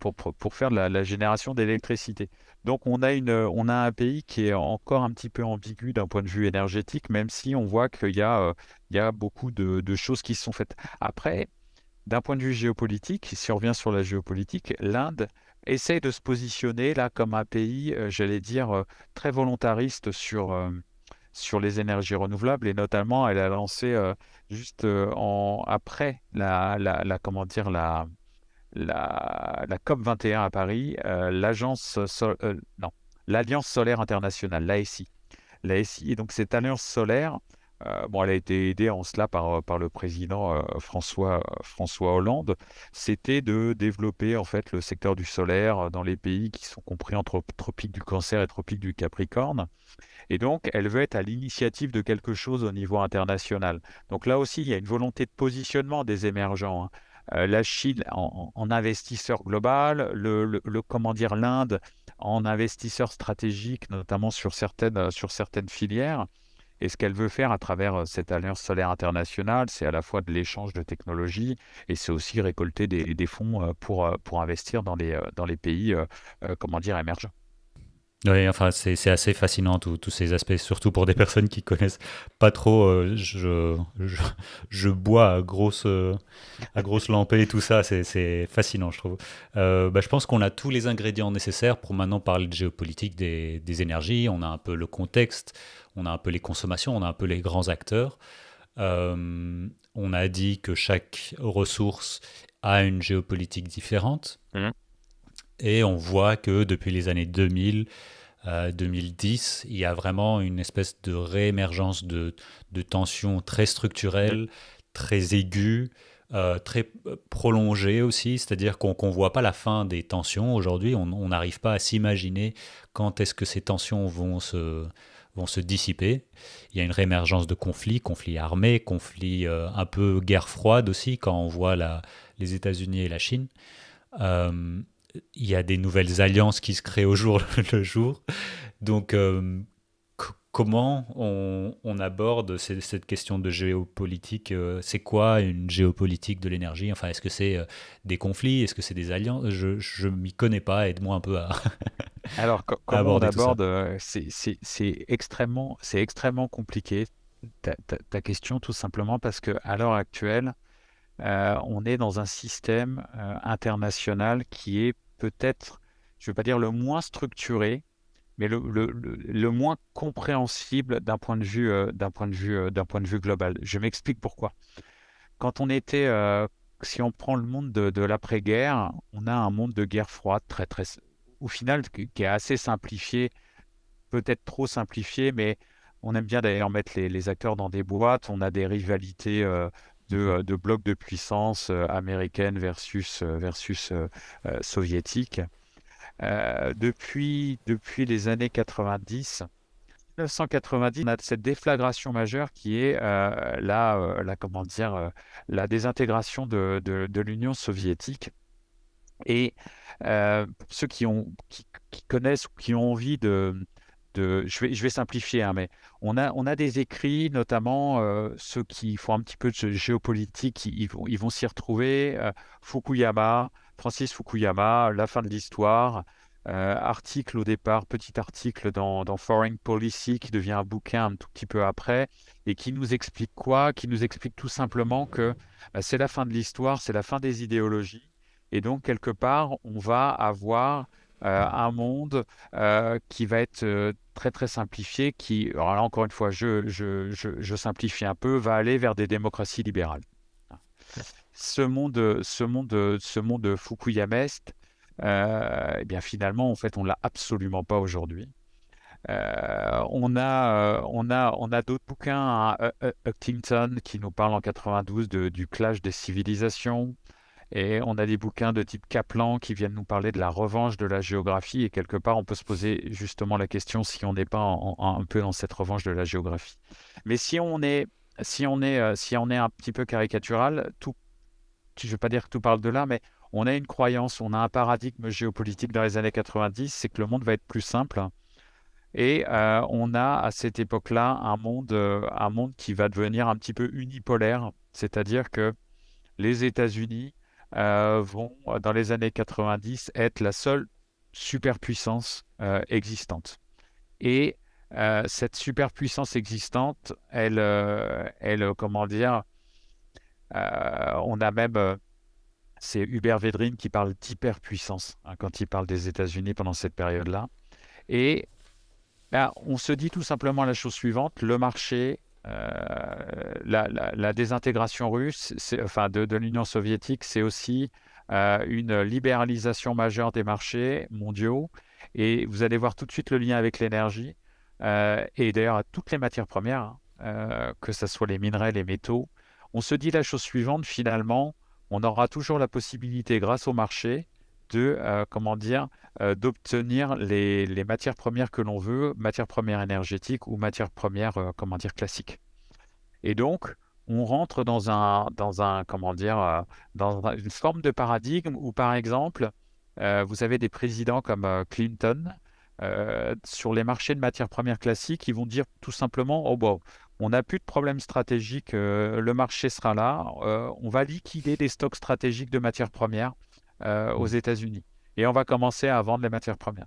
Pour, pour, faire la, génération d'électricité. Donc on a, une, on a un pays qui est encore un petit peu ambigu d'un point de vue énergétique, même si on voit qu'il y, a, il y a beaucoup de, de, choses qui se sont faites. Après, d'un point de vue géopolitique, si on revient sur la géopolitique, l'Inde essaie de se positionner là comme un pays, euh, j'allais dire, euh, très volontariste sur, euh, sur les énergies renouvelables et notamment elle a lancé juste après la, la, comment dire la, COP 21 à Paris, l'agence non l'Alliance solaire internationale, l'ASI. L'ASI, donc cette alliance solaire, euh, elle a été aidée en cela par, euh, le président euh, François, Hollande. C'était de développer en fait le secteur du solaire dans les pays qui sont compris entre tropique du Cancer et tropique du Capricorne. Et donc, elle veut être à l'initiative de quelque chose au niveau international. Donc là aussi, il y a une volonté de positionnement des émergents. Hein. la Chine en, investisseur global, le, comment dire l'Inde en investisseur stratégique, notamment sur certaines filières. Et ce qu'elle veut faire à travers euh, cette Alliance solaire internationale, c'est à la fois de l'échange de technologies et c'est aussi récolter des, fonds euh, pour, euh, pour investir dans les, dans les pays comment dire, émergents. Oui, enfin, c'est assez fascinant tous ces aspects, surtout pour des personnes qui connaissent pas trop. Euh, je, je, bois à grosse, euh, à grosse lampée, tout ça, c'est fascinant, je trouve. Euh, bah, je pense qu'on a tous les ingrédients nécessaires pour maintenant parler de géopolitique des, énergies. On a un peu le contexte, on a un peu les consommations, on a un peu les grands acteurs. on a dit que chaque ressource a une géopolitique différente. Mmh. Et on voit que depuis les années 2000, 2010, euh, il y a vraiment une espèce de réémergence de, de tensions très structurelles, très aiguës, euh, très euh, prolongées aussi, c'est-à-dire qu'on ne voit pas la fin des tensions. Aujourd'hui, on n'arrive pas à s'imaginer quand est-ce que ces tensions vont se, vont se dissiper. Il y a une réémergence de conflits, conflits armés, conflits un peu guerre froide aussi, quand on voit les États-Unis et la Chine il y a des nouvelles alliances qui se créent au jour le jour. Donc, euh, comment on, on aborde cette question de géopolitique euh, C'est quoi une géopolitique de l'énergie Enfin, est-ce que c'est euh, des conflits Est-ce que c'est des alliances Je ne m'y connais pas, aide-moi un peu à. Alors, comment on aborde C'est extrêmement, extrêmement compliqué ta, ta, question, tout simplement parce qu'à l'heure actuelle, on est dans un système international qui est peut-être, je ne vais pas dire le moins structuré, mais le, moins compréhensible d'un point de vue, euh, d'un point de vue, euh, d'un point de vue global. Je m'explique pourquoi. Quand on était, euh, si on prend le monde de, l'après-guerre, on a un monde de guerre froide très très, au final, qui est assez simplifié, peut-être trop simplifié, mais on aime bien d'ailleurs mettre les, acteurs dans des boîtes. On a des rivalités euh, de, blocs de puissance euh, américaine versus, euh, versus soviétique. depuis, depuis les années 90, 1990, on a cette déflagration majeure qui est là la, comment dire, la désintégration de, de, l'Union soviétique. Et ceux qui, ont, qui connaissent ou qui ont envie de, je, vais, je vais simplifier, hein, mais on a, on a des écrits, notamment euh, ceux qui font un petit peu de géopolitique, ils, vont, ils vont s'y retrouver. Euh, Fukuyama, Francis Fukuyama, La fin de l'histoire. Euh, article au départ, petit article dans, Foreign Policy qui devient un bouquin un tout petit peu après et qui nous explique quoi Qui nous explique tout simplement que bah, c'est la fin de l'histoire, c'est la fin des idéologies et donc quelque part on va avoir euh, un monde euh, qui va être euh, très très simplifié, qui, là encore une fois, je, simplifie un peu, va aller vers des démocraties libérales. Ce monde, ce monde, ce monde Fukuyameste, euh, eh bien finalement, en fait, on l'a absolument pas aujourd'hui. on a, on a, on a d'autres bouquins, hein, Huntington qui nous parle en 92 de, du clash des civilisations. Et on a des bouquins de type Kaplan qui viennent nous parler de la revanche de la géographie. Et quelque part, on peut se poser justement la question si on n'est pas un peu dans cette revanche de la géographie. Mais si on est, si on est, euh, si on est un petit peu caricatural, tout, je ne veux pas dire que tout parle de là, mais on a une croyance, on a un paradigme géopolitique dans les années 90, c'est que le monde va être plus simple. Et euh, on a à cette époque-là un monde, euh, un monde qui va devenir un petit peu unipolaire, c'est-à-dire que les États-Unis euh, vont, euh, dans les années 90, être la seule superpuissance euh, existante. Et cette superpuissance existante, elle, elle comment dire, on a même, c'est Hubert Védrine qui parle d'hyperpuissance hein, quand il parle des États-Unis pendant cette période-là. Et ben, on se dit tout simplement la chose suivante, le marché euh, la, désintégration russe, enfin de, l'Union soviétique, c'est aussi euh, une libéralisation majeure des marchés mondiaux. Et vous allez voir tout de suite le lien avec l'énergie euh, et d'ailleurs à toutes les matières premières, hein, que ce soit les minerais, les métaux. On se dit la chose suivante, finalement, on aura toujours la possibilité, grâce au marché, de euh, comment dire euh, d'obtenir les, matières premières que l'on veut, matières premières énergétiques ou matières premières euh, comment dire classiques. Et donc on rentre dans un dans un comment dire dans une forme de paradigme où par exemple vous avez des présidents comme Clinton sur les marchés de matières premières classiques, qui vont dire tout simplement oh bon, on n'a plus de problème stratégique, le marché sera là, on va liquider des stocks stratégiques de matières premières euh, aux mm. États-Unis. Et on va commencer à vendre les matières premières.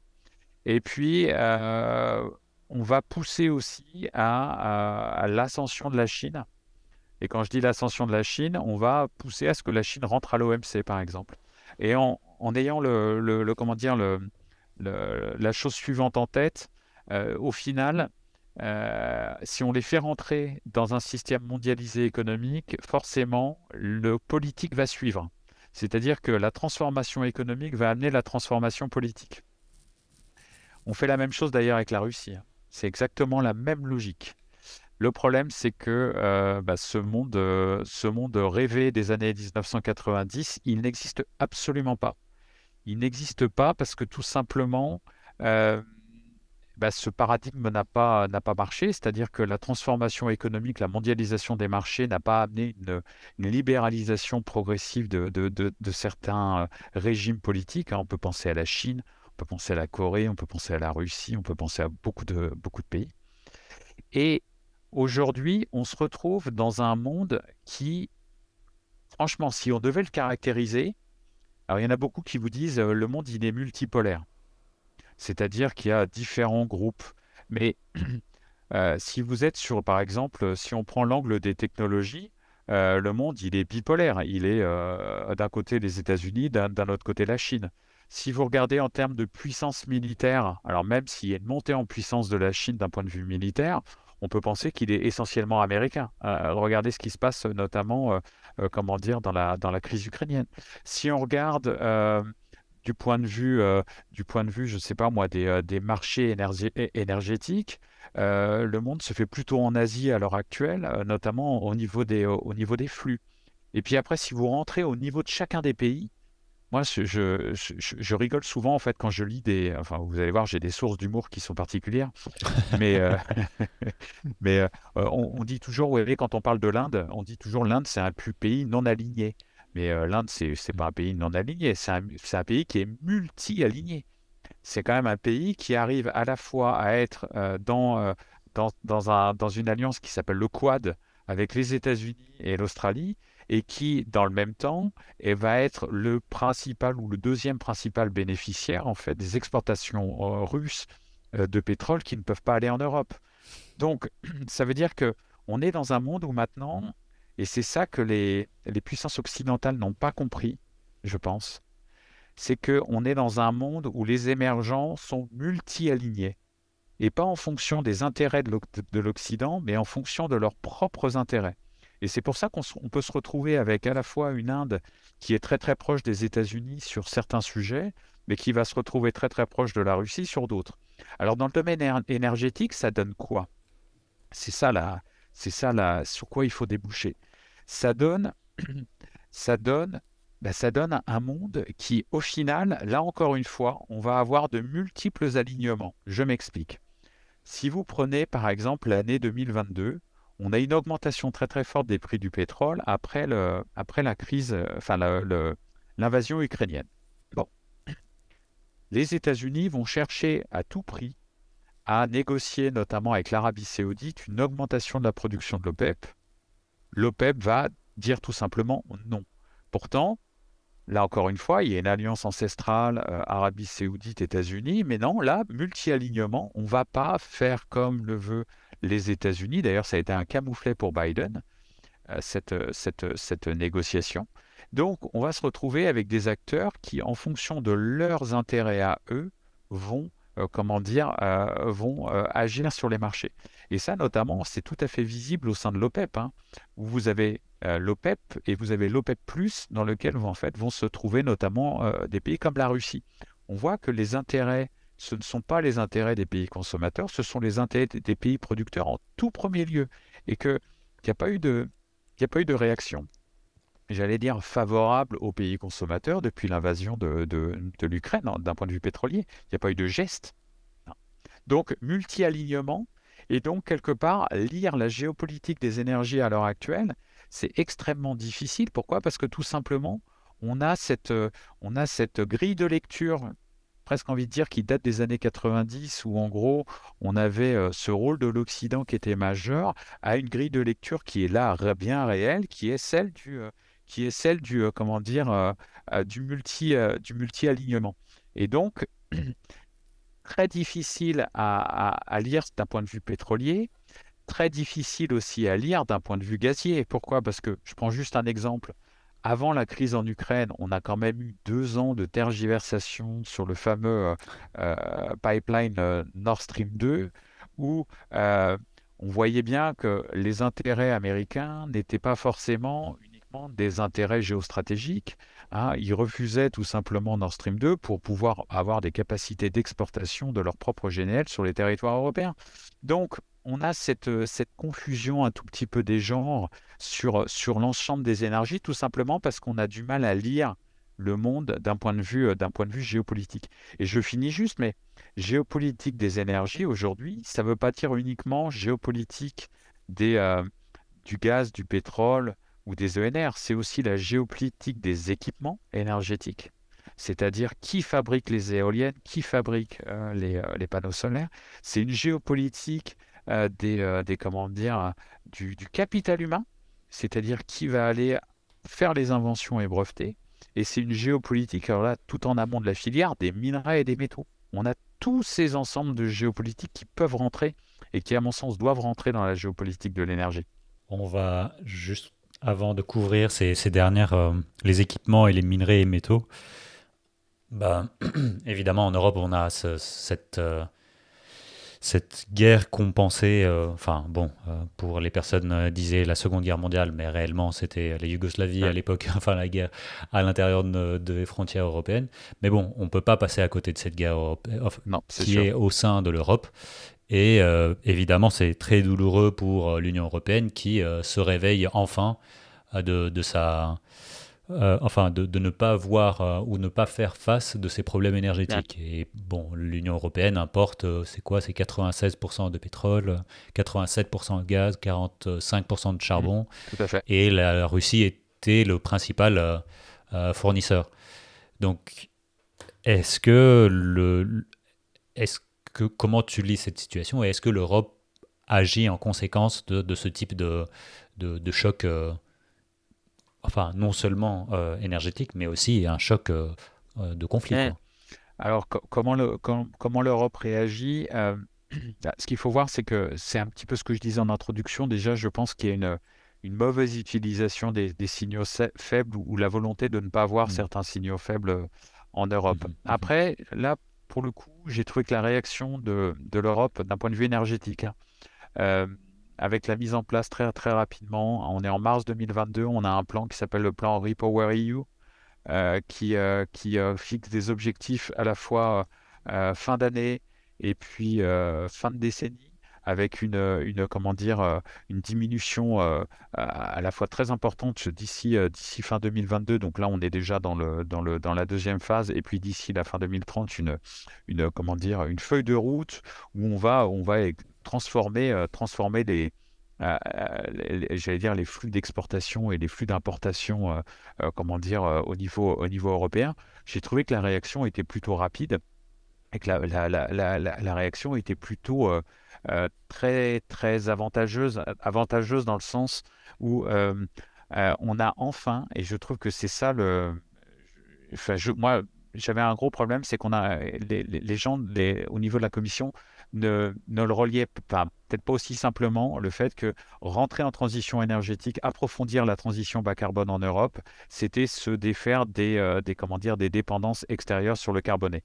Et puis, euh, on va pousser aussi à, l'ascension de la Chine. Et quand je dis l'ascension de la Chine, on va pousser à ce que la Chine rentre à l'OMC, par exemple. Et en, ayant le, comment dire, la chose suivante en tête, euh, au final, si on les fait rentrer dans un système mondialisé économique, forcément, le politique va suivre. C'est-à-dire que la transformation économique va amener la transformation politique. On fait la même chose d'ailleurs avec la Russie. Hein. C'est exactement la même logique. Le problème, c'est que euh, bah, ce, monde, euh, ce monde rêvé des années 1990, il n'existe absolument pas. Il n'existe pas parce que tout simplement, euh, bah, ce paradigme n'a pas, n'a pas marché, c'est-à-dire que la transformation économique, la mondialisation des marchés n'a pas amené une, libéralisation progressive de, certains euh, régimes politiques. Hein. On peut penser à la Chine, on peut penser à la Corée, on peut penser à la Russie, on peut penser à beaucoup de, beaucoup de pays. Et aujourd'hui, on se retrouve dans un monde qui, franchement, si on devait le caractériser, alors il y en a beaucoup qui vous disent euh, le monde il est multipolaire. C'est-à-dire qu'il y a différents groupes. Mais euh, si vous êtes sur, par exemple, euh, si on prend l'angle des technologies, euh, le monde, il est bipolaire. Il est d'un côté les États-Unis, d'un autre côté la Chine. Si vous regardez en termes de puissance militaire, alors même s'il y a une montée en puissance de la Chine d'un point de vue militaire, on peut penser qu'il est essentiellement américain. regardez ce qui se passe notamment, comment dire, dans la, dans la crise ukrainienne. Si on regarde du point de vue, euh, du point de vue, je sais pas moi, des, euh, marchés énergétiques, euh, le monde se fait plutôt en Asie à l'heure actuelle, notamment au niveau des, au niveau des flux. Et puis après, si vous rentrez au niveau de chacun des pays, moi, je, rigole souvent en fait quand je lis des. Enfin, vous allez voir, j'ai des sources d'humour qui sont particulières, mais mais on, dit toujours, vous quand on parle de l'Inde, on dit toujours l'Inde c'est un pays non aligné. Mais euh, l'Inde, ce n'est pas un pays non aligné, c'est un, pays qui est multi-aligné. C'est quand même un pays qui arrive à la fois à être euh, euh, dans, dans, dans, une alliance qui s'appelle le Quad avec les États-Unis et l'Australie, et qui, dans le même temps, eh, va être le principal ou le deuxième principal bénéficiaire en fait des exportations russes de pétrole qui ne peuvent pas aller en Europe. Donc, ça veut dire que on est dans un monde où maintenant et c'est ça que les, puissances occidentales n'ont pas compris, je pense. C'est qu'on est dans un monde où les émergents sont multi-alignés. Et pas en fonction des intérêts de l'Occident, mais en fonction de leurs propres intérêts. Et c'est pour ça qu'on peut se retrouver avec à la fois une Inde qui est très très proche des États-Unis sur certains sujets, mais qui va se retrouver très très proche de la Russie sur d'autres. Alors dans le domaine énergétique, ça donne quoi C'est ça, là, ça sur quoi il faut déboucher ça donne, ça donne, bah, ça donne un monde qui, au final, là encore une fois, on va avoir de multiples alignements. Je m'explique. Si vous prenez par exemple l'année 2022, on a une augmentation très très forte des prix du pétrole après, le, après la crise, euh, enfin l'invasion ukrainienne. Bon. Les États-Unis vont chercher à tout prix à négocier, notamment avec l'Arabie saoudite, une augmentation de la production de l'OPEP e l'OPEP e va dire tout simplement non. Pourtant, là encore une fois, il y a une alliance ancestrale euh, Arabie saoudite, États-Unis, mais non, là, multi-alignement, on ne va pas faire comme le veut les États-Unis. D'ailleurs, ça a été un camouflet pour Biden, euh, cette, euh, cette, cette négociation. Donc, on va se retrouver avec des acteurs qui, en fonction de leurs intérêts à eux, vont euh, comment dire, euh, vont euh, agir sur les marchés. Et ça, notamment, c'est tout à fait visible au sein de l'OPEP, où e hein. vous avez l'OPEP e et vous avez l'OPEP, e dans lequel en fait, vont se trouver notamment des pays comme la Russie. On voit que les intérêts ce ne sont pas les intérêts des pays consommateurs, ce sont les intérêts des pays producteurs en tout premier lieu. Et qu'il n'y a, a, pas eu de réaction j'allais dire, favorable aux pays consommateurs depuis l'invasion de, l'Ukraine hein, d'un point de vue pétrolier. Il n'y a pas eu de geste. Donc, multi-alignement, et donc quelque part, lire la géopolitique des énergies à l'heure actuelle, c'est extrêmement difficile. Pourquoi Parce que tout simplement, on a, cette, euh, on a cette grille de lecture presque envie de dire qui date des années 90 où en gros on avait euh, ce rôle de l'Occident qui était majeur à une grille de lecture qui est là bien réelle qui est celle du euh, qui est celle du euh, comment dire euh, euh, du multi du multi alignement. Et donc très difficile à, à lire d'un point de vue pétrolier, très difficile aussi à lire d'un point de vue gazier. Pourquoi Parce que je prends juste un exemple. Avant la crise en Ukraine, on a quand même eu deux ans de tergiversation sur le fameux pipeline Nord Stream 2, où on voyait bien que les intérêts américains n'étaient pas forcément des intérêts géostratégiques. Hein. Ils refusaient tout simplement Nord Stream 2 pour pouvoir avoir des capacités d'exportation de leur propre GNL sur les territoires européens. Donc, on a cette, euh, confusion un tout petit peu des genres euh, sur, l'ensemble des énergies, tout simplement parce qu'on a du mal à lire le monde d'un point de vue euh, d'un point de vue géopolitique. Et je finis juste, mais géopolitique des énergies aujourd'hui, ça ne veut pas dire uniquement géopolitique du gaz, du pétrole, ou des ENR, c'est aussi la géopolitique des équipements énergétiques, c'est-à-dire qui fabrique les éoliennes, qui fabrique euh, euh, les, panneaux solaires. C'est une géopolitique euh, des, des, comment dire, du, du capital humain, c'est-à-dire qui va aller faire les inventions et breveter. Et c'est une géopolitique, alors là, tout en amont de la filière, des minerais et des métaux. On a tous ces ensembles de géopolitiques qui peuvent rentrer et qui, à mon sens, doivent rentrer dans la géopolitique de l'énergie. On va juste avant de couvrir ces, dernières, euh, les équipements et les minerais et métaux, bah, évidemment en Europe on a cette, euh, cette guerre compensée, euh, enfin bon, pour les personnes disaient la Seconde Guerre mondiale, mais réellement c'était la Yougoslavie à l'époque, enfin la guerre à l'intérieur de, des frontières européennes. Mais bon, on ne peut pas passer à côté de cette guerre qui est au sein de l'Europe et euh, évidemment, c'est très douloureux pour euh, l'Union européenne qui euh, se réveille enfin de, de sa, enfin, de, de, ne pas voir ou ne pas faire face de ces problèmes énergétiques. Et bon, l'Union européenne importe, c'est quoi C'est 96% de pétrole, 87% de gaz, 45% de charbon. Mmh, tout à fait. Et la, Russie était le principal fournisseur. Donc, est-ce que le, est-ce comment tu lis cette situation et est-ce que l'Europe agit en conséquence de, ce type de, de, choc, euh, enfin non seulement euh, énergétique, mais aussi un choc euh, de conflit eh. Alors comment l'Europe réagit bah, Ce qu'il faut voir, c'est que c'est un petit peu ce que je disais en introduction. Déjà, je pense qu'il y a une, une mauvaise utilisation des, signaux faibles ou, la volonté de ne pas voir mmh. certains signaux faibles en Europe. Mmh mmh Après, là, pour le coup, j'ai trouvé que la réaction de, l'Europe d'un point de vue énergétique, hein, euh, avec la mise en place très très rapidement, on est en mars 2022, on a un plan qui s'appelle le plan Repower e EU, qui, euh, qui euh, fixe des objectifs à la fois fin d'année et puis fin de décennie avec une, euh, une comment dire, euh, une diminution euh, à, la fois très importante d'ici d'ici fin 2022. Donc là, on est déjà dans le dans le dans la deuxième phase, et puis d'ici la fin 2030, une une comment dire, une feuille de route où on va on va transformer transformer les j'allais dire les flux d'exportation et les flux d'importation, comment dire, au, niveau, au niveau européen, j'ai trouvé que la réaction était plutôt rapide et que la, la, la, la réaction était plutôt euh, très très avantageuse, avantageuse dans le sens où euh, euh, on a enfin, et je trouve que c'est ça le, enfin, je, moi j'avais un gros problème, c'est qu'on a les, les gens au niveau de la commission ne, ne le reliaient pas, peut-être pas aussi simplement le fait que rentrer en transition énergétique, approfondir la transition bas carbone en Europe, c'était se défaire des, des, comment dire, des dépendances extérieures sur le carboné.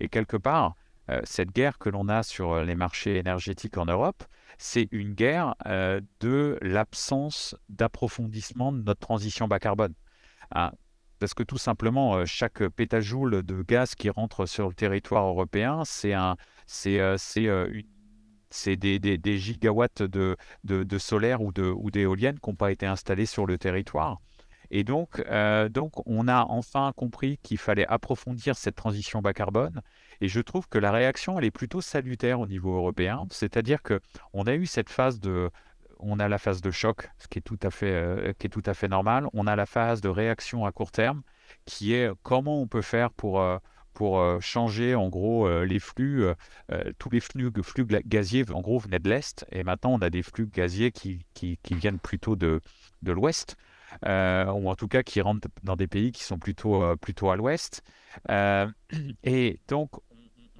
Et quelque part, euh, cette guerre que l'on a sur euh, les marchés énergétiques en Europe, c'est une guerre euh, de l'absence d'approfondissement de notre transition bas carbone. Hein. parce que tout simplement, chaque pétajoule de gaz qui rentre sur le territoire européen, c'est des, gigawatts de, solaire ou, d'éoliennes qui n'ont pas été installés sur le territoire. Et donc, on a enfin compris qu'il fallait approfondir cette transition bas carbone et je trouve que la réaction, elle est plutôt salutaire au niveau européen. C'est-à-dire que on a eu cette phase de, on a la phase de choc, ce qui est tout à fait, euh, qui est tout à fait normal. On a la phase de réaction à court terme, qui est euh, comment on peut faire pour euh, pour changer en gros les flux, tous les flux, flux gaziers en gros venaient de l'Est et maintenant on a des flux gaziers qui, qui, qui viennent plutôt de, de l'Ouest ou en tout cas qui rentrent dans des pays qui sont plutôt, plutôt à l'Ouest. et donc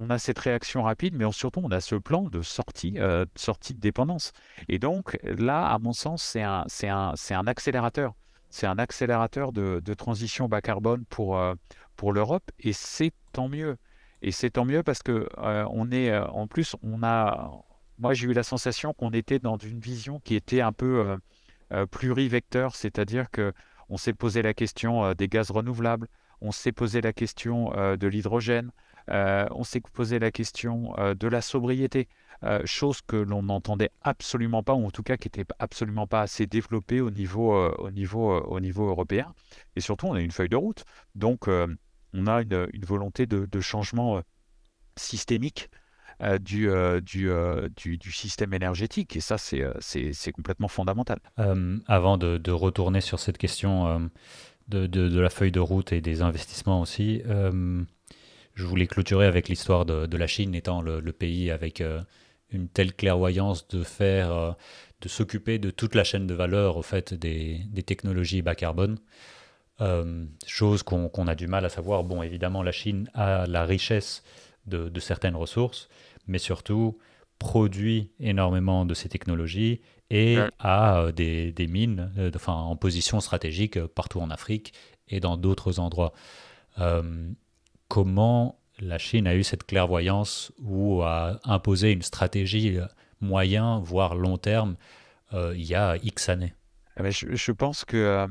on a cette réaction rapide, mais surtout on a ce plan de sortie, euh, sortie de dépendance. Et donc là, à mon sens, c'est un, accélérateur. C'est un accélérateur de, transition bas carbone pour, euh, pour l'Europe, et c'est tant mieux. Et c'est tant mieux parce que euh, on est, en plus, on a, moi j'ai eu la sensation qu'on était dans une vision qui était un peu plurivecteur, c'est-à-dire que on s'est posé la question des gaz renouvelables, on s'est posé la question de l'hydrogène, euh, on s'est posé la question euh, de la sobriété, euh, chose que l'on n'entendait absolument pas, ou en tout cas qui n'était absolument pas assez développée au niveau, européen. Et surtout, on a une feuille de route. Donc, on a une, volonté de, changement systémique du, système énergétique. Et ça, c'est complètement fondamental. avant de, retourner sur cette question de, la feuille de route et des investissements aussi, je voulais clôturer avec l'histoire de, la Chine étant le, pays avec euh, une telle clairvoyance de faire, euh, de s'occuper de toute la chaîne de valeur au fait des, technologies bas carbone. Euh, chose qu'on a du mal à savoir. Bon, évidemment, la Chine a la richesse de, certaines ressources, mais surtout produit énormément de ces technologies et a des, mines enfin, en position stratégique partout en Afrique et dans d'autres endroits comment la Chine a eu cette clairvoyance ou a imposé une stratégie euh, moyen, voire long terme, euh, il y a X années eh ben, je, pense que euh,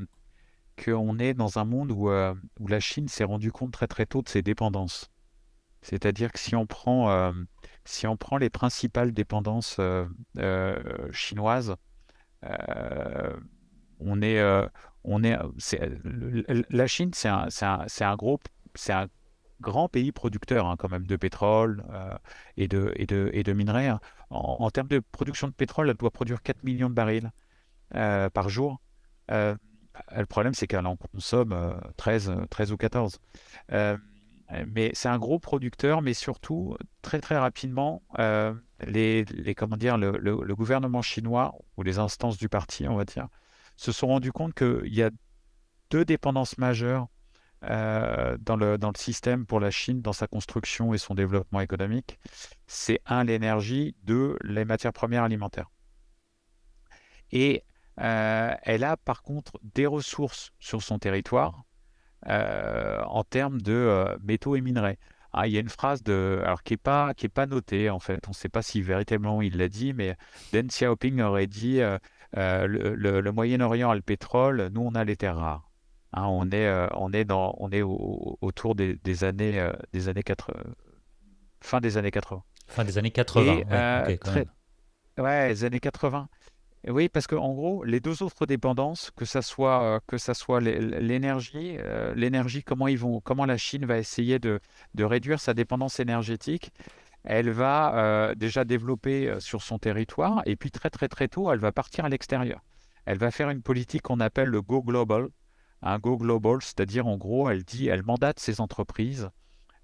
qu'on est dans un monde où, où la Chine s'est rendue compte très très tôt de ses dépendances. C'est-à-dire que si on prend, si on prend les principales dépendances chinoises, on est, on est, la Chine, c'est un, un groupe, c'est grand pays producteur hein, quand même de pétrole euh, et, de, et, et de minerais. Hein. En, termes de production de pétrole, elle doit produire 4 millions de barils euh, par jour. Euh, bah, le problème, c'est qu'elle en consomme 13, 13 ou 14. mais c'est un gros producteur, mais surtout, très très rapidement, les, comment dire, le, le, gouvernement chinois ou les instances du parti, on va dire, se sont rendus compte qu'il y a deux dépendances majeures euh, dans, le, dans le système pour la Chine, dans sa construction et son développement économique, c'est un, l'énergie, deux, les matières premières alimentaires. Et euh, elle a par contre des ressources sur son territoire euh, en termes de métaux et minerais. Ah, il y a une phrase de, qui n'est pas, pas notée en fait, on ne sait pas si véritablement il l'a dit, mais Deng Xiaoping aurait dit le Moyen-Orient a le pétrole, nous on a les terres rares. Hein, on est, euh, on est, dans, on est autour des, années, des années 80, euh, euh, fin des années 80. Fin des années 80, Oui, parce que en gros, les deux autres dépendances, que ça soit que ça soit l'énergie, l'énergie, comment ils vont, comment la Chine va essayer de, réduire sa dépendance énergétique, elle va déjà développer sur son territoire, et puis très très très tôt, elle va partir à l'extérieur. Elle va faire une politique qu'on appelle le Go Global, un Go Global, c'est-à-dire en gros, elle dit, elle mandate ses entreprises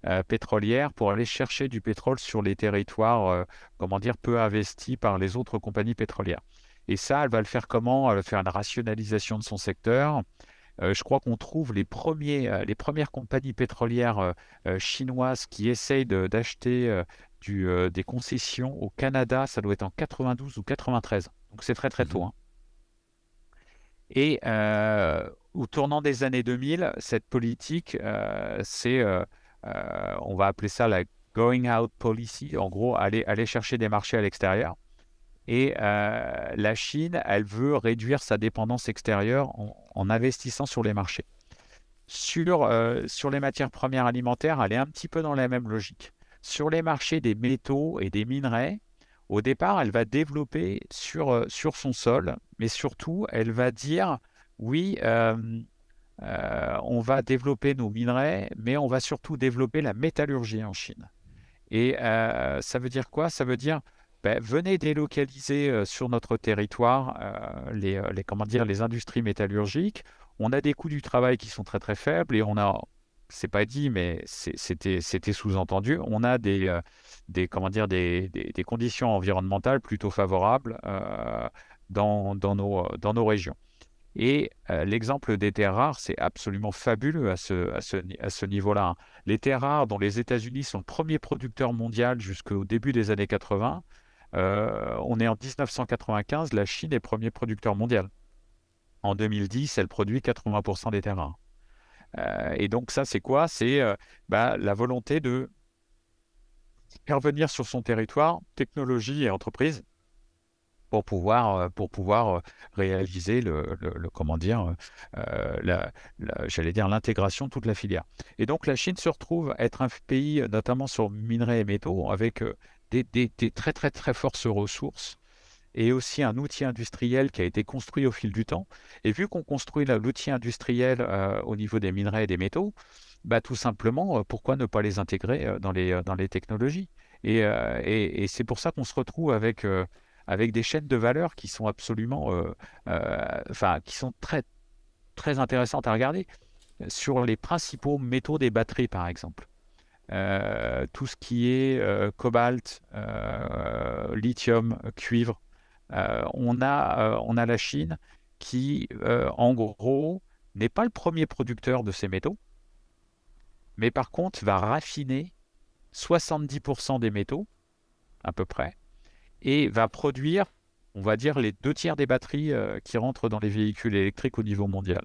euh, pétrolières pour aller chercher du pétrole sur les territoires, euh, comment dire, peu investis par les autres compagnies pétrolières. Et ça, elle va le faire comment Elle va faire une rationalisation de son secteur. Euh, je crois qu'on trouve les, premiers, les premières compagnies pétrolières chinoises qui essayent d'acheter des concessions au Canada. Ça doit être en 92 ou 93. Donc c'est très très mmh tôt. Hein. Et euh, au tournant des années 2000, cette politique, euh, c'est, euh, on va appeler ça la going out policy, en gros, aller, aller chercher des marchés à l'extérieur. Et la Chine, elle veut réduire sa dépendance extérieure en, investissant sur les marchés. Sur, sur les matières premières alimentaires, elle est un petit peu dans la même logique. Sur les marchés des métaux et des minerais, au départ, elle va développer sur, sur son sol mais surtout, elle va dire oui, euh, euh, on va développer nos minerais, mais on va surtout développer la métallurgie en Chine. Et euh, ça veut dire quoi Ça veut dire ben, venez délocaliser sur notre territoire les, les, comment dire, les industries métallurgiques. On a des coûts du travail qui sont très très faibles et on a c'est pas dit, mais c'était sous-entendu. On a des, des, comment dire, des, des, conditions environnementales plutôt favorables dans, nos, euh, dans nos régions. Et euh, l'exemple des terres rares, c'est absolument fabuleux à ce, à ce, à ce niveau-là. Hein. Les terres rares dont les États-Unis sont le premier producteur mondial jusqu'au début des années 80, euh, on est en 1995, la Chine est premier producteur mondial. En 2010, elle produit 80% des terres rares. et donc ça, c'est quoi C'est bah, la volonté de faire venir sur son territoire technologie et entreprise, pour pouvoir, euh, pour pouvoir euh, réaliser le, comment dire, euh, j'allais dire l'intégration de toute la filière. Et donc la Chine se retrouve être un pays, notamment sur minerais et métaux, avec des, des, très très très fortes ressources et aussi un outil industriel qui a été construit au fil du temps. Et vu qu'on construit l'outil industriel au niveau des minerais et des métaux, bah, tout simplement, pourquoi ne pas les intégrer dans les, dans les technologies Et, et, et c'est pour ça qu'on se retrouve avec avec des chaînes de valeur qui sont absolument, euh, euh, enfin, qui sont très, très intéressantes à regarder sur les principaux métaux des batteries, par exemple. Euh, tout ce qui est cobalt, lithium, cuivre. on, a, on a la Chine qui, en gros, n'est pas le premier producteur de ces métaux, mais par contre va raffiner 70% des métaux, à peu près, et va produire, on va dire, les deux tiers des batteries euh, qui rentrent dans les véhicules électriques au niveau mondial.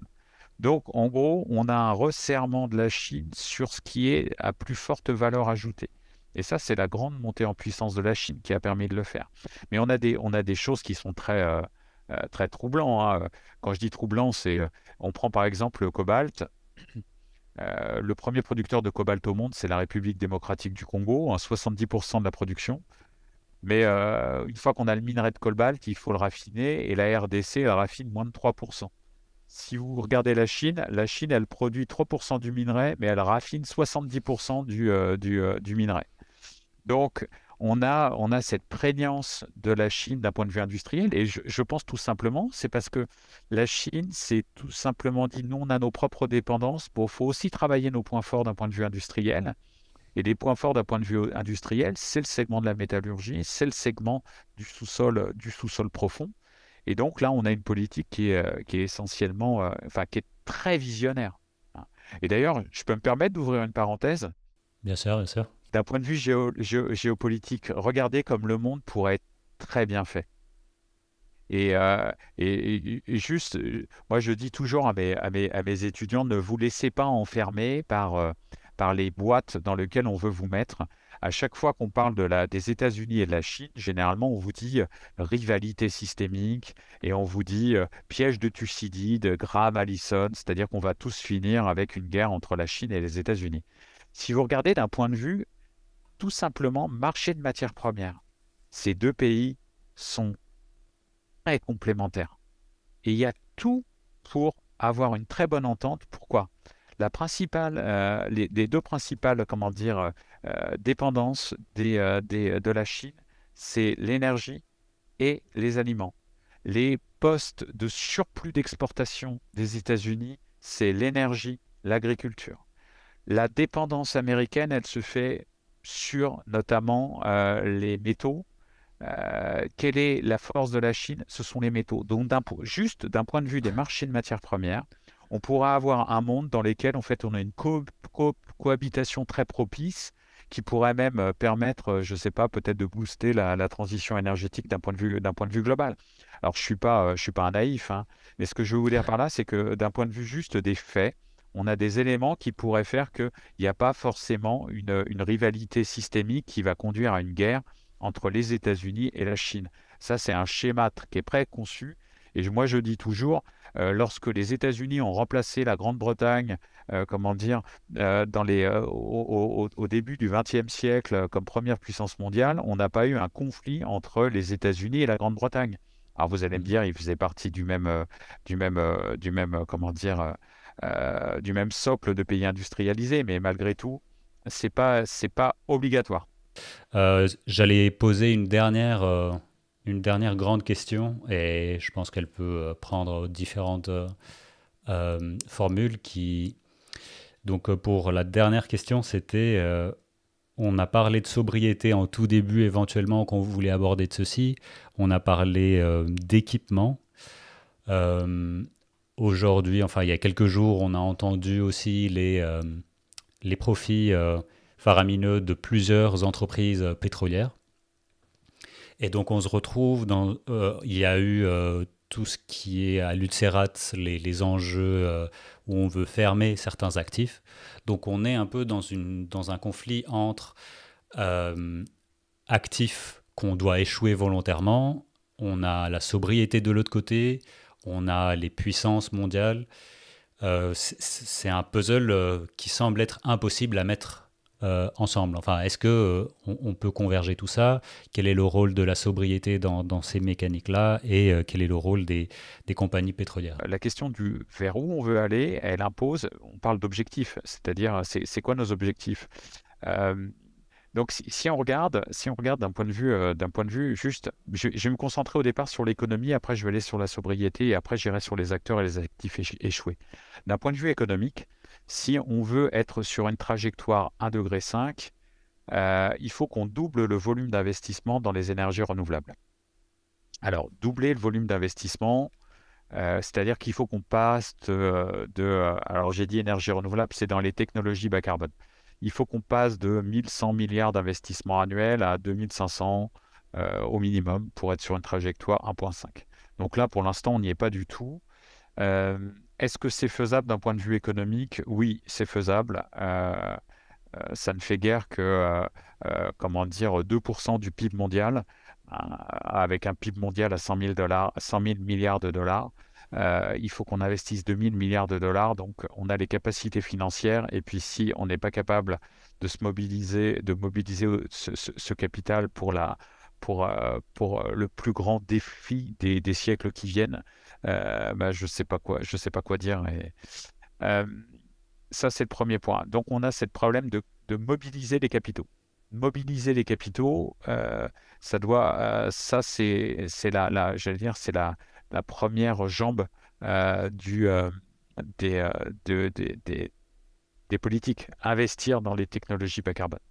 Donc, en gros, on a un resserrement de la Chine sur ce qui est à plus forte valeur ajoutée. Et ça, c'est la grande montée en puissance de la Chine qui a permis de le faire. Mais on a des, on a des choses qui sont très, euh, euh, très troublantes. Hein. Quand je dis troublant, c'est on prend par exemple le cobalt. le premier producteur de cobalt au monde, c'est la République démocratique du Congo, hein, 70% de la production. Mais euh, une fois qu'on a le minerai de cobalt, il faut le raffiner et la RDC la raffine moins de 3%. Si vous regardez la Chine, la Chine, elle produit 3% du minerai, mais elle raffine 70% du, euh, euh, du, minerai. Donc, on a, on a cette prégnance de la Chine d'un point de vue industriel. Et je, je pense tout simplement, c'est parce que la Chine c'est tout simplement dit non, on a nos propres dépendances. il faut aussi travailler nos points forts d'un point de vue industriel. Et les points forts d'un point de vue industriel, c'est le segment de la métallurgie, c'est le segment du sous-sol, euh, du sous-sol profond. Et donc là, on a une politique qui est, euh, qui est essentiellement, euh, enfin, qui est très visionnaire. Hein. Et d'ailleurs, je peux me permettre d'ouvrir une parenthèse Bien sûr, bien sûr. D'un point de vue géopolitique, regardez comme le monde pourrait être très bien fait. Et, juste, moi je dis toujours à mes, à mes, étudiants, ne vous laissez pas enfermer par, par les boîtes dans lesquelles on veut vous mettre. À chaque fois qu'on parle de la, des États-Unis et de la Chine, généralement, on vous dit euh, rivalité systémique et on vous dit euh, piège de Thucydide, Graham Allison, c'est-à-dire qu'on va tous finir avec une guerre entre la Chine et les États-Unis. Si vous regardez d'un point de vue tout simplement marché de matières premières, ces deux pays sont très complémentaires. Et il y a tout pour avoir une très bonne entente. Pourquoi la principale, euh, les, deux principales, comment dire, euh, euh, dépendances de la Chine, c'est l'énergie et les aliments. Les postes de surplus d'exportation des États-Unis, c'est l'énergie, l'agriculture. La dépendance américaine, elle se fait sur notamment les métaux, quelle est la force de la Chine Ce sont les métaux. Donc, juste d'un point de vue des marchés de matières premières, on pourra avoir un monde dans lequel en fait on a une cohabitation très propice qui pourrait même euh, permettre, euh, je ne sais pas, peut-être de booster la, transition énergétique d'un point de vue global. Alors je suis euh, suis pas un naïf, hein, mais ce que je veux vous dire par là, c'est que d'un point de vue juste des faits, on a des éléments qui pourraient faire qu'il n'y a pas forcément une, rivalité systémique qui va conduire à une guerre entre les États-Unis et la Chine. Ça, c'est un schéma qui est préconçu et moi, je dis toujours, euh, lorsque les États-Unis ont remplacé la Grande-Bretagne, euh, comment dire, euh, dans les, au, début du XXe siècle comme première puissance mondiale, on n'a pas eu un conflit entre les États-Unis et la Grande-Bretagne. Alors vous allez me mmh. dire, ils faisaient partie du même, du même, du même, comment dire, du même socle de pays industrialisés, mais malgré tout, c'est pas, c'est pas obligatoire. J'allais poser une dernière une dernière grande question, et je pense qu'elle peut euh, prendre différentes euh, euh, formules qui... Donc pour la dernière question, c'était, on a parlé de sobriété en tout début éventuellement qu'on voulait aborder de ceci, on a parlé d'équipement. Aujourd'hui, enfin il y a quelques jours, on a entendu aussi les, les profits faramineux de plusieurs entreprises pétrolières. Et donc on se retrouve dans. Euh, il y a eu euh, tout ce qui est à Lutzerat, les, les enjeux euh, où on veut fermer certains actifs. Donc on est un peu dans, une, dans un conflit entre actifs qu'on doit échouer volontairement, on a la sobriété de l'autre côté, on a les puissances mondiales. c'est un puzzle qui semble être impossible à mettre euh, ensemble Enfin, est-ce que euh, on, peut converger tout ça Quel est le rôle de la sobriété dans, ces mécaniques-là et euh, quel est le rôle des, compagnies pétrolières La question du vers où on veut aller, elle impose. On parle d'objectifs, c'est-à-dire c'est quoi nos objectifs donc, si, on regarde, si on regarde d'un point de vue, d'un point de vue juste, je, je, vais me concentrer au départ sur l'économie, après je vais aller sur la sobriété, et après j'irai sur les acteurs et les actifs échoués. D'un point de vue économique, si on veut être sur une trajectoire 1,5 euh, il faut qu'on double le volume d'investissement dans les énergies renouvelables. Alors, doubler le volume d'investissement, euh, c'est-à-dire qu'il faut qu'on passe de, euh, alors j'ai dit énergie renouvelable, c'est dans les technologies bas carbone. Il faut qu'on passe de 1100 milliards d'investissements annuels à 2500 au minimum pour être sur une trajectoire 1.5. Donc là, pour l'instant, on n'y est pas du tout. Est-ce que c'est faisable d'un point de vue économique Oui, c'est faisable. Euh, euh, ça ne fait guère que, euh, comment dire, 2% du PIB mondial, avec un PIB mondial à 100 000, dollars, 100 milliards de dollars. il faut qu'on investisse 2 000 milliards de dollars, donc on a les capacités financières, et puis si on n'est pas capable de se mobiliser, de mobiliser ce, capital pour, la, pour, pour le plus grand défi des siècles qui viennent, euh, bah, je sais pas quoi, je sais pas quoi dire. Et, ça, c'est le premier point. Donc, on a ce problème de, mobiliser les capitaux. Mobiliser les capitaux, euh, ça doit, euh, ça c'est, c'est la, j'allais dire, c'est la, première jambe du, des, des, des, politiques. Investir dans les technologies bas carbone.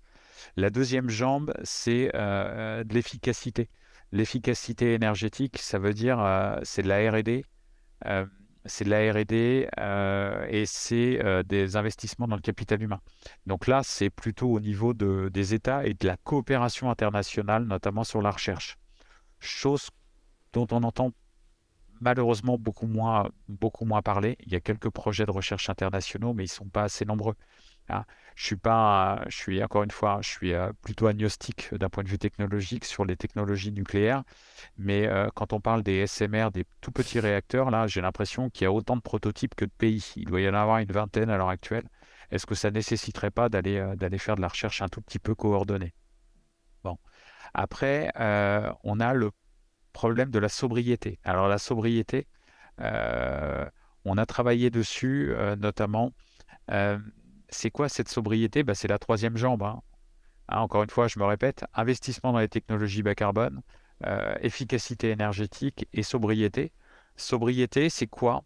La deuxième jambe, c'est de l'efficacité. L'efficacité énergétique, ça veut dire euh, c'est de la RD, euh, c'est de la RD euh, et c'est des investissements dans le capital humain. Donc là, c'est plutôt au niveau des États et de la coopération internationale, notamment sur la recherche. Chose dont on entend malheureusement beaucoup moins, beaucoup moins parler. Il y a quelques projets de recherche internationaux, mais ils ne sont pas assez nombreux. Hein. Je suis pas, je suis encore une fois, je suis euh, plutôt agnostique euh, d'un point de vue technologique sur les technologies nucléaires, mais euh, quand on parle des SMR, des tout petits réacteurs, là, j'ai l'impression qu'il y a autant de prototypes que de pays. Il doit y en avoir une vingtaine à l'heure actuelle. Est-ce que ça nécessiterait pas d'aller d'aller faire de la recherche un tout petit peu coordonnée Bon. Après, on a le problème de la sobriété. Alors la sobriété, on a travaillé dessus notamment c'est quoi cette sobriété bah, C'est la troisième jambe. Hein. Hein, encore une fois, je me répète, investissement dans les technologies bas carbone, euh, efficacité énergétique et sobriété. Sobriété, c'est quoi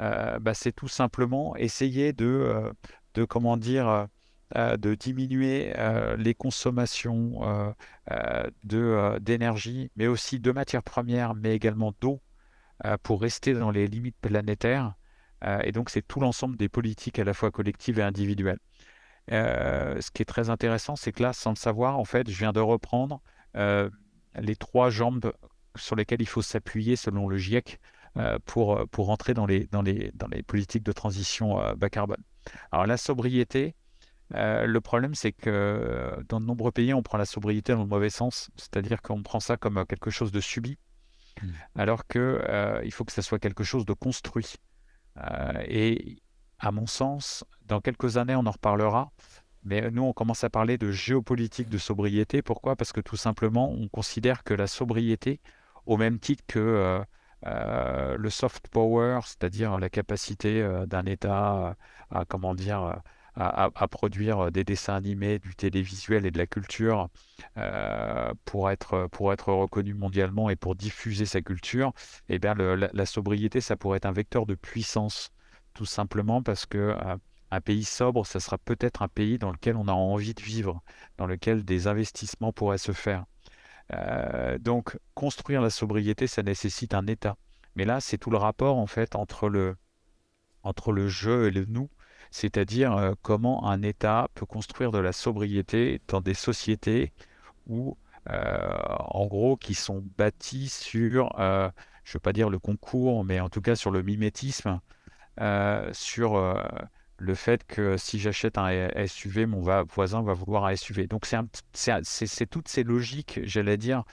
euh, bah, C'est tout simplement essayer de, euh, de comment dire, de diminuer les consommations d'énergie, mais aussi de matières premières, mais également d'eau, pour rester dans les limites planétaires euh, et donc, c'est tout l'ensemble des politiques à la fois collectives et individuelles. Euh, ce qui est très intéressant, c'est que là, sans le savoir, en fait, je viens de reprendre euh, les trois jambes sur lesquelles il faut s'appuyer selon le GIEC pour, pour entrer dans les, dans, les, dans les politiques de transition bas carbone. Alors la sobriété, le problème c'est que dans de nombreux pays, on prend la sobriété dans le mauvais sens, c'est-à-dire qu'on prend ça comme quelque chose de subi, mmh. alors qu'il euh, faut que ça soit quelque chose de construit. Euh, et à mon sens, dans quelques années, on en reparlera. Mais nous, on commence à parler de géopolitique de sobriété. Pourquoi Parce que tout simplement, on considère que la sobriété, au même titre que euh, euh, le soft power, c'est-à-dire la capacité d'un État à, comment dire, à, produire euh, des dessins animés, du télévisuel et de la culture euh, pour, être, euh, pour être reconnu mondialement et pour diffuser sa culture, eh bien la, sobriété, ça pourrait être un vecteur de puissance, tout simplement parce que... un pays sobre, ça sera peut-être un pays dans lequel on a envie de vivre, dans lequel des investissements pourraient se faire. donc, construire la sobriété, ça nécessite un État. Mais là, c'est tout le rapport en fait entre le, entre le jeu et le nous c'est-à-dire euh, comment un État peut construire de la sobriété dans des sociétés où, euh, en gros, qui sont bâties sur, euh, je ne veux pas dire le concours, mais en tout cas sur le mimétisme, sur le fait que si j'achète un SUV, mon voisin va vouloir un SUV. Donc c'est toutes ces logiques, j'allais dire,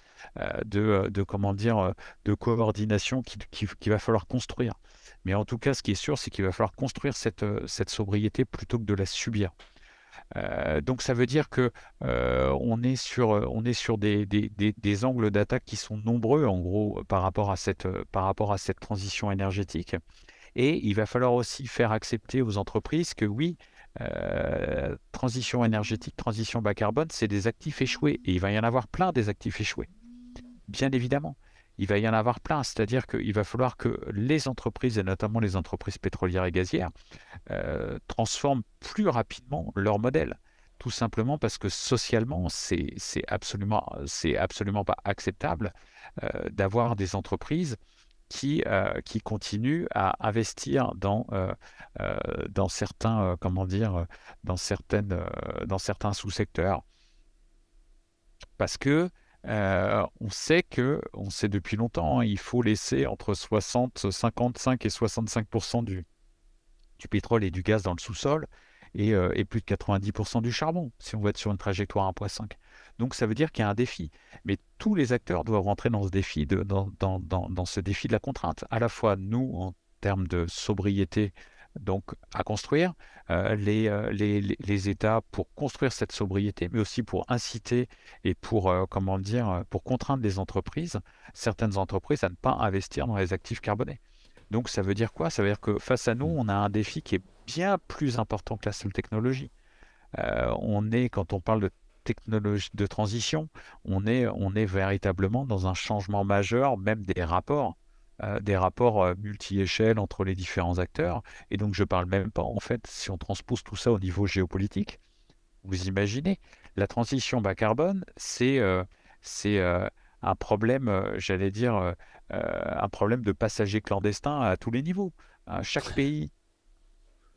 de, comment dire, de coordination qu'il va falloir construire. Mais en tout cas, ce qui est sûr, c'est qu'il va falloir construire cette, euh, sobriété plutôt que de la subir. Euh, donc ça veut dire que euh, on est sur, des, angles d'attaque qui sont nombreux en gros par rapport à cette, par rapport à cette transition énergétique. Et il va falloir aussi faire accepter aux entreprises que oui, transition énergétique, transition bas carbone, c'est des actifs échoués. Et il va y en avoir plein des actifs échoués, bien évidemment il va y en avoir plein. C'est-à-dire qu'il va falloir que les entreprises, et notamment les entreprises pétrolières et gazières, euh, transforment plus rapidement leur modèle. Tout simplement parce que socialement, c'est absolument, absolument pas acceptable euh, d'avoir des entreprises qui, euh, qui continuent à investir dans, dans certains, comment dire, dans, certaines, dans certains sous-secteurs. Parce que euh, on sait que, on sait depuis longtemps, hein, il faut laisser entre 60, 55 et 65 du, du pétrole et du gaz dans le sous-sol et, euh, plus de 90 du charbon si on veut être sur une trajectoire 1,5. Donc ça veut dire qu'il y a un défi. Mais tous les acteurs doivent rentrer dans ce défi de, dans, dans ce défi de la contrainte. À la fois nous en termes de sobriété donc à construire, euh, euh, les, États pour construire cette sobriété, mais aussi pour inciter et pour, euh, comment dire, pour contraindre des entreprises, certaines entreprises à ne pas investir dans les actifs carbonés. Donc ça veut dire quoi Ça veut dire que face à nous, on a un défi qui est bien plus important que la seule technologie. on est, quand on parle de technologie de transition, on est véritablement dans un changement majeur, même des rapports euh, des rapports euh, multi-échelles entre les différents acteurs. Et donc, je ne parle même pas, en fait, si on transpose tout ça au niveau géopolitique, vous imaginez, la transition bas carbone, c'est euh, c'est un problème, j'allais dire, un problème de passagers clandestins à tous les niveaux. Hein, chaque pays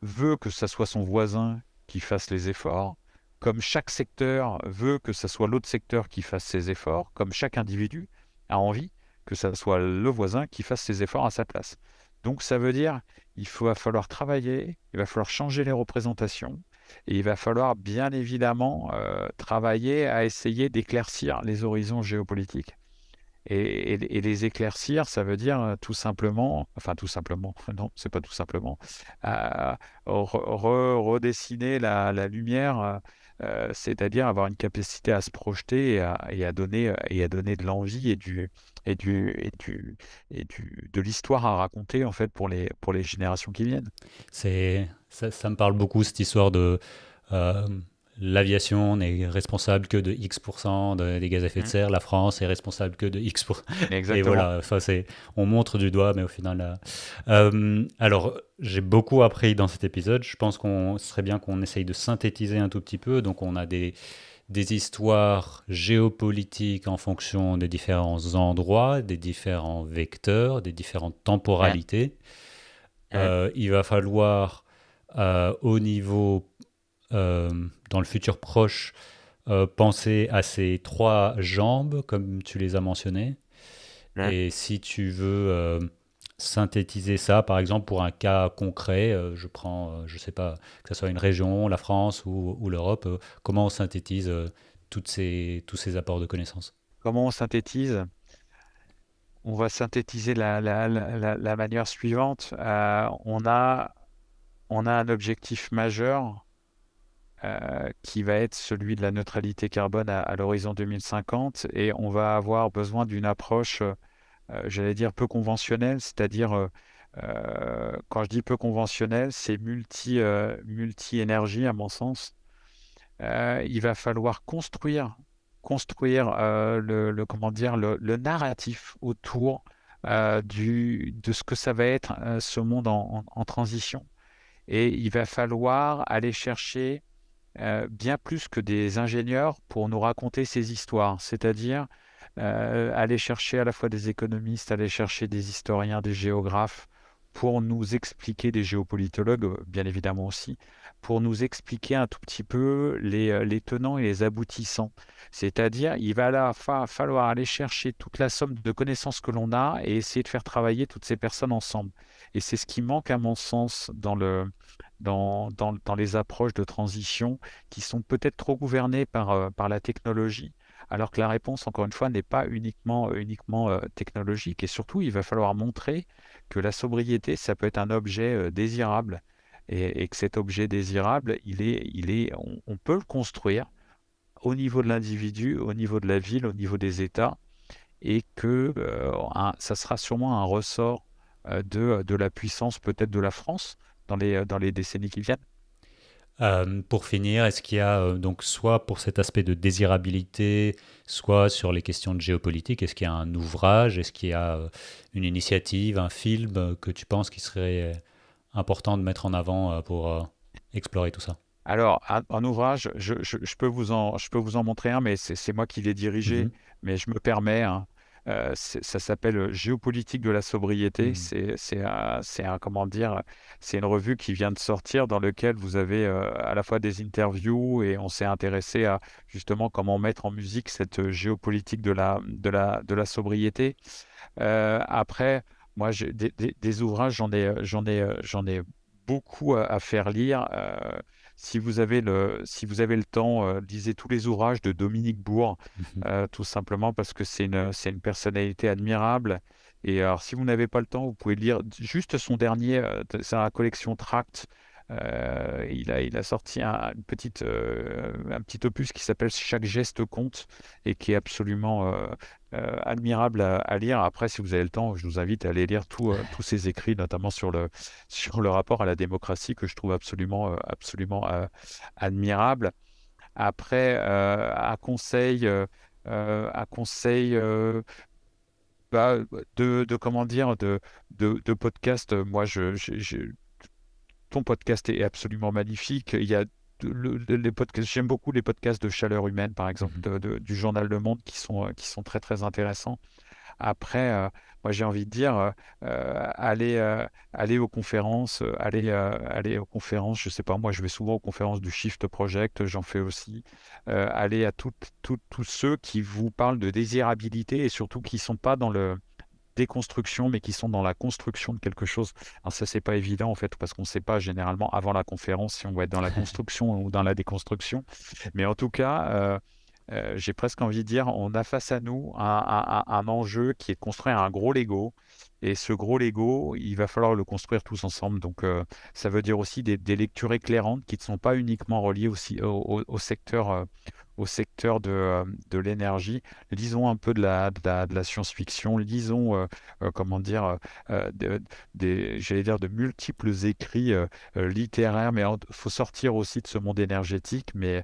veut que ça soit son voisin qui fasse les efforts, comme chaque secteur veut que ce soit l'autre secteur qui fasse ses efforts, comme chaque individu a envie que ça soit le voisin qui fasse ses efforts à sa place. Donc ça veut dire il va falloir travailler, il va falloir changer les représentations, et il va falloir bien évidemment euh, travailler à essayer d'éclaircir les horizons géopolitiques. Et, les éclaircir, ça veut dire euh, tout simplement, enfin tout simplement, non, c'est pas tout simplement, euh, redessiner la, la lumière euh, c'est-à-dire avoir une capacité à se projeter et à, donner, euh, et à donner de l'envie et, du, et, du, et, du, et de l'histoire à raconter en fait pour les, pour les générations qui viennent. C'est, ça, me parle beaucoup cette histoire de... Euh, L'aviation n'est responsable que de X% des gaz à effet de mmh. serre, la France est responsable que de X%. Et voilà, on montre du doigt, mais au final. Euh, euh, alors, j'ai beaucoup appris dans cet épisode. Je pense qu'on serait bien qu'on essaye de synthétiser un tout petit peu. Donc, on a des, histoires géopolitiques en fonction des différents endroits, des différents vecteurs, des différentes temporalités. Euh, il va falloir, au niveau dans le futur proche, euh, penser à ces trois jambes, comme tu les as mentionnées. Et si tu veux euh, synthétiser ça, par exemple, pour un cas concret, euh, je prends, je ne sais pas, que ce soit une région, la France ou, l'Europe, comment on synthétise toutes ces, tous ces apports de connaissances Comment on synthétise on va synthétiser la, la manière suivante. on, a, on a un objectif majeur euh, qui va être celui de la neutralité carbone à, l'horizon 2050. Et on va avoir besoin d'une approche, euh, euh, j'allais dire, peu conventionnelle, c'est-à-dire, quand je dis peu conventionnelle, c'est multi, multi-énergie à mon sens. il va falloir construire, construire le, comment dire, le, le narratif autour de ce que ça va être ce monde en transition. Et il va falloir aller chercher euh, bien plus que des ingénieurs pour nous raconter ces histoires, c'est-à-dire euh, aller chercher à la fois des économistes, aller chercher des historiens, des géographes, pour nous expliquer, des géopolitologues euh, bien évidemment aussi, pour nous expliquer un tout petit peu les, tenants et les aboutissants. C'est-à-dire, il va falloir aller chercher toute la somme de connaissances que l'on a et essayer de faire travailler toutes ces personnes ensemble. Et c'est ce qui manque à mon sens dans le, dans, les approches de transition qui sont peut-être trop gouvernées euh, par, la technologie. Alors que la réponse, encore une fois, n'est pas uniquement, euh, uniquement euh, technologique. Et surtout, il va falloir montrer que la sobriété, ça peut être un objet désirable. Et, que cet objet désirable, on, peut le construire au niveau de l'individu, au niveau de la ville, au niveau des États, et que ça sera sûrement un ressort de la puissance peut-être de la France, dans les, euh, dans les décennies qui viennent. Euh, pour finir, est-ce qu'il y a euh, donc soit pour cet aspect de désirabilité, soit sur les questions de géopolitique, est-ce qu'il y a un ouvrage, est-ce qu'il y a une initiative, un film que tu penses qui serait important de mettre en avant pour explorer tout ça alors, un, ouvrage, je, je, peux vous en, je peux vous en montrer un, mais c'est moi qui l'ai dirigé. Mm-hmm. Mais je me permets, hein, euh, ça s'appelle euh, Géopolitique de la sobriété. Mmh c'est un, comment dire, c'est une revue qui vient de sortir dans laquelle vous avez euh, à la fois des interviews et on s'est intéressé à justement comment mettre en musique cette géopolitique de la, de la, de la sobriété. après, moi, des, des, ouvrages, j'en ai, j'en ai, j'en ai beaucoup à, à faire lire si vous avez le, temps, euh, lisez tous les ouvrages de Dominique Bourg, mmh euh, tout simplement parce que c'est une, personnalité admirable. Et alors, si vous n'avez pas le temps, vous pouvez lire juste son dernier, c'est euh, la collection Tract euh, il, a, il a sorti un, petite, euh, un petit opus qui s'appelle Chaque geste compte et qui est absolument euh, admirable à, lire. Après, si vous avez le temps, je vous invite à aller lire tous ses écrits, notamment sur le, sur le rapport à la démocratie que je trouve absolument, absolument admirable. Après, à conseil, à conseil bah, de, comment dire, de, de, podcast, moi, je, je ton podcast est absolument magnifique. Il y a les podcasts, j'aime beaucoup les podcasts de chaleur humaine, par exemple, du journal Le Monde, qui sont, euh, qui sont très très intéressants. Après, euh, moi j'ai envie de dire, euh, allez, aux conférences, allez, allez, aux conférences, je ne sais pas, moi je vais souvent aux conférences du Shift Project, j'en fais aussi, allez à tous ceux qui vous parlent de désirabilité et surtout qui ne sont pas dans le, déconstruction, mais qui sont dans la construction de quelque chose. Alors ça, c'est pas évident en fait, parce qu'on ne sait pas généralement avant la conférence si on va être dans la construction ou dans la déconstruction. Mais en tout cas, euh, euh, j'ai presque envie de dire, on a face à nous un, un, enjeu qui est construit construire un gros Lego et ce gros Lego, il va falloir le construire tous ensemble. Donc, euh, ça veut dire aussi des, lectures éclairantes qui ne sont pas uniquement reliées aussi au, secteur, euh, au secteur de, euh, de l'énergie. Lisons un peu de la, de la, science-fiction. Lisons, comment dire, de, des, j'allais dire de multiples écrits littéraires. Mais il faut sortir aussi de ce monde énergétique. Mais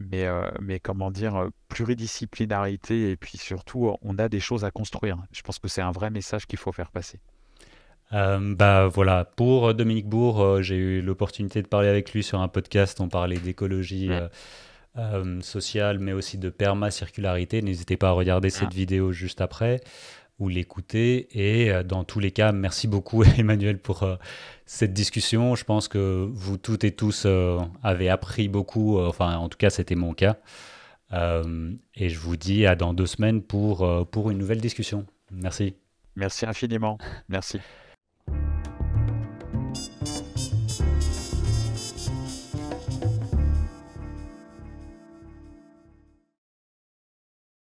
mais, mais comment dire, pluridisciplinarité et puis surtout, on a des choses à construire. Je pense que c'est un vrai message qu'il faut faire passer euh, bah voilà, pour euh, Dominique Bourg, euh, j'ai eu l'opportunité de parler avec lui sur un podcast. On parlait d'écologie sociale, mais aussi de permacircularité. N'hésitez pas à regarder cette ah. vidéo juste après ou l'écouter. Et dans tous les cas, merci beaucoup Emmanuel pour cette discussion. Je pense que vous toutes et tous avez appris beaucoup. enfin, en tout cas, c'était mon cas. et je vous dis à dans deux semaines pour, pour une nouvelle discussion. Merci. Merci infiniment. Merci.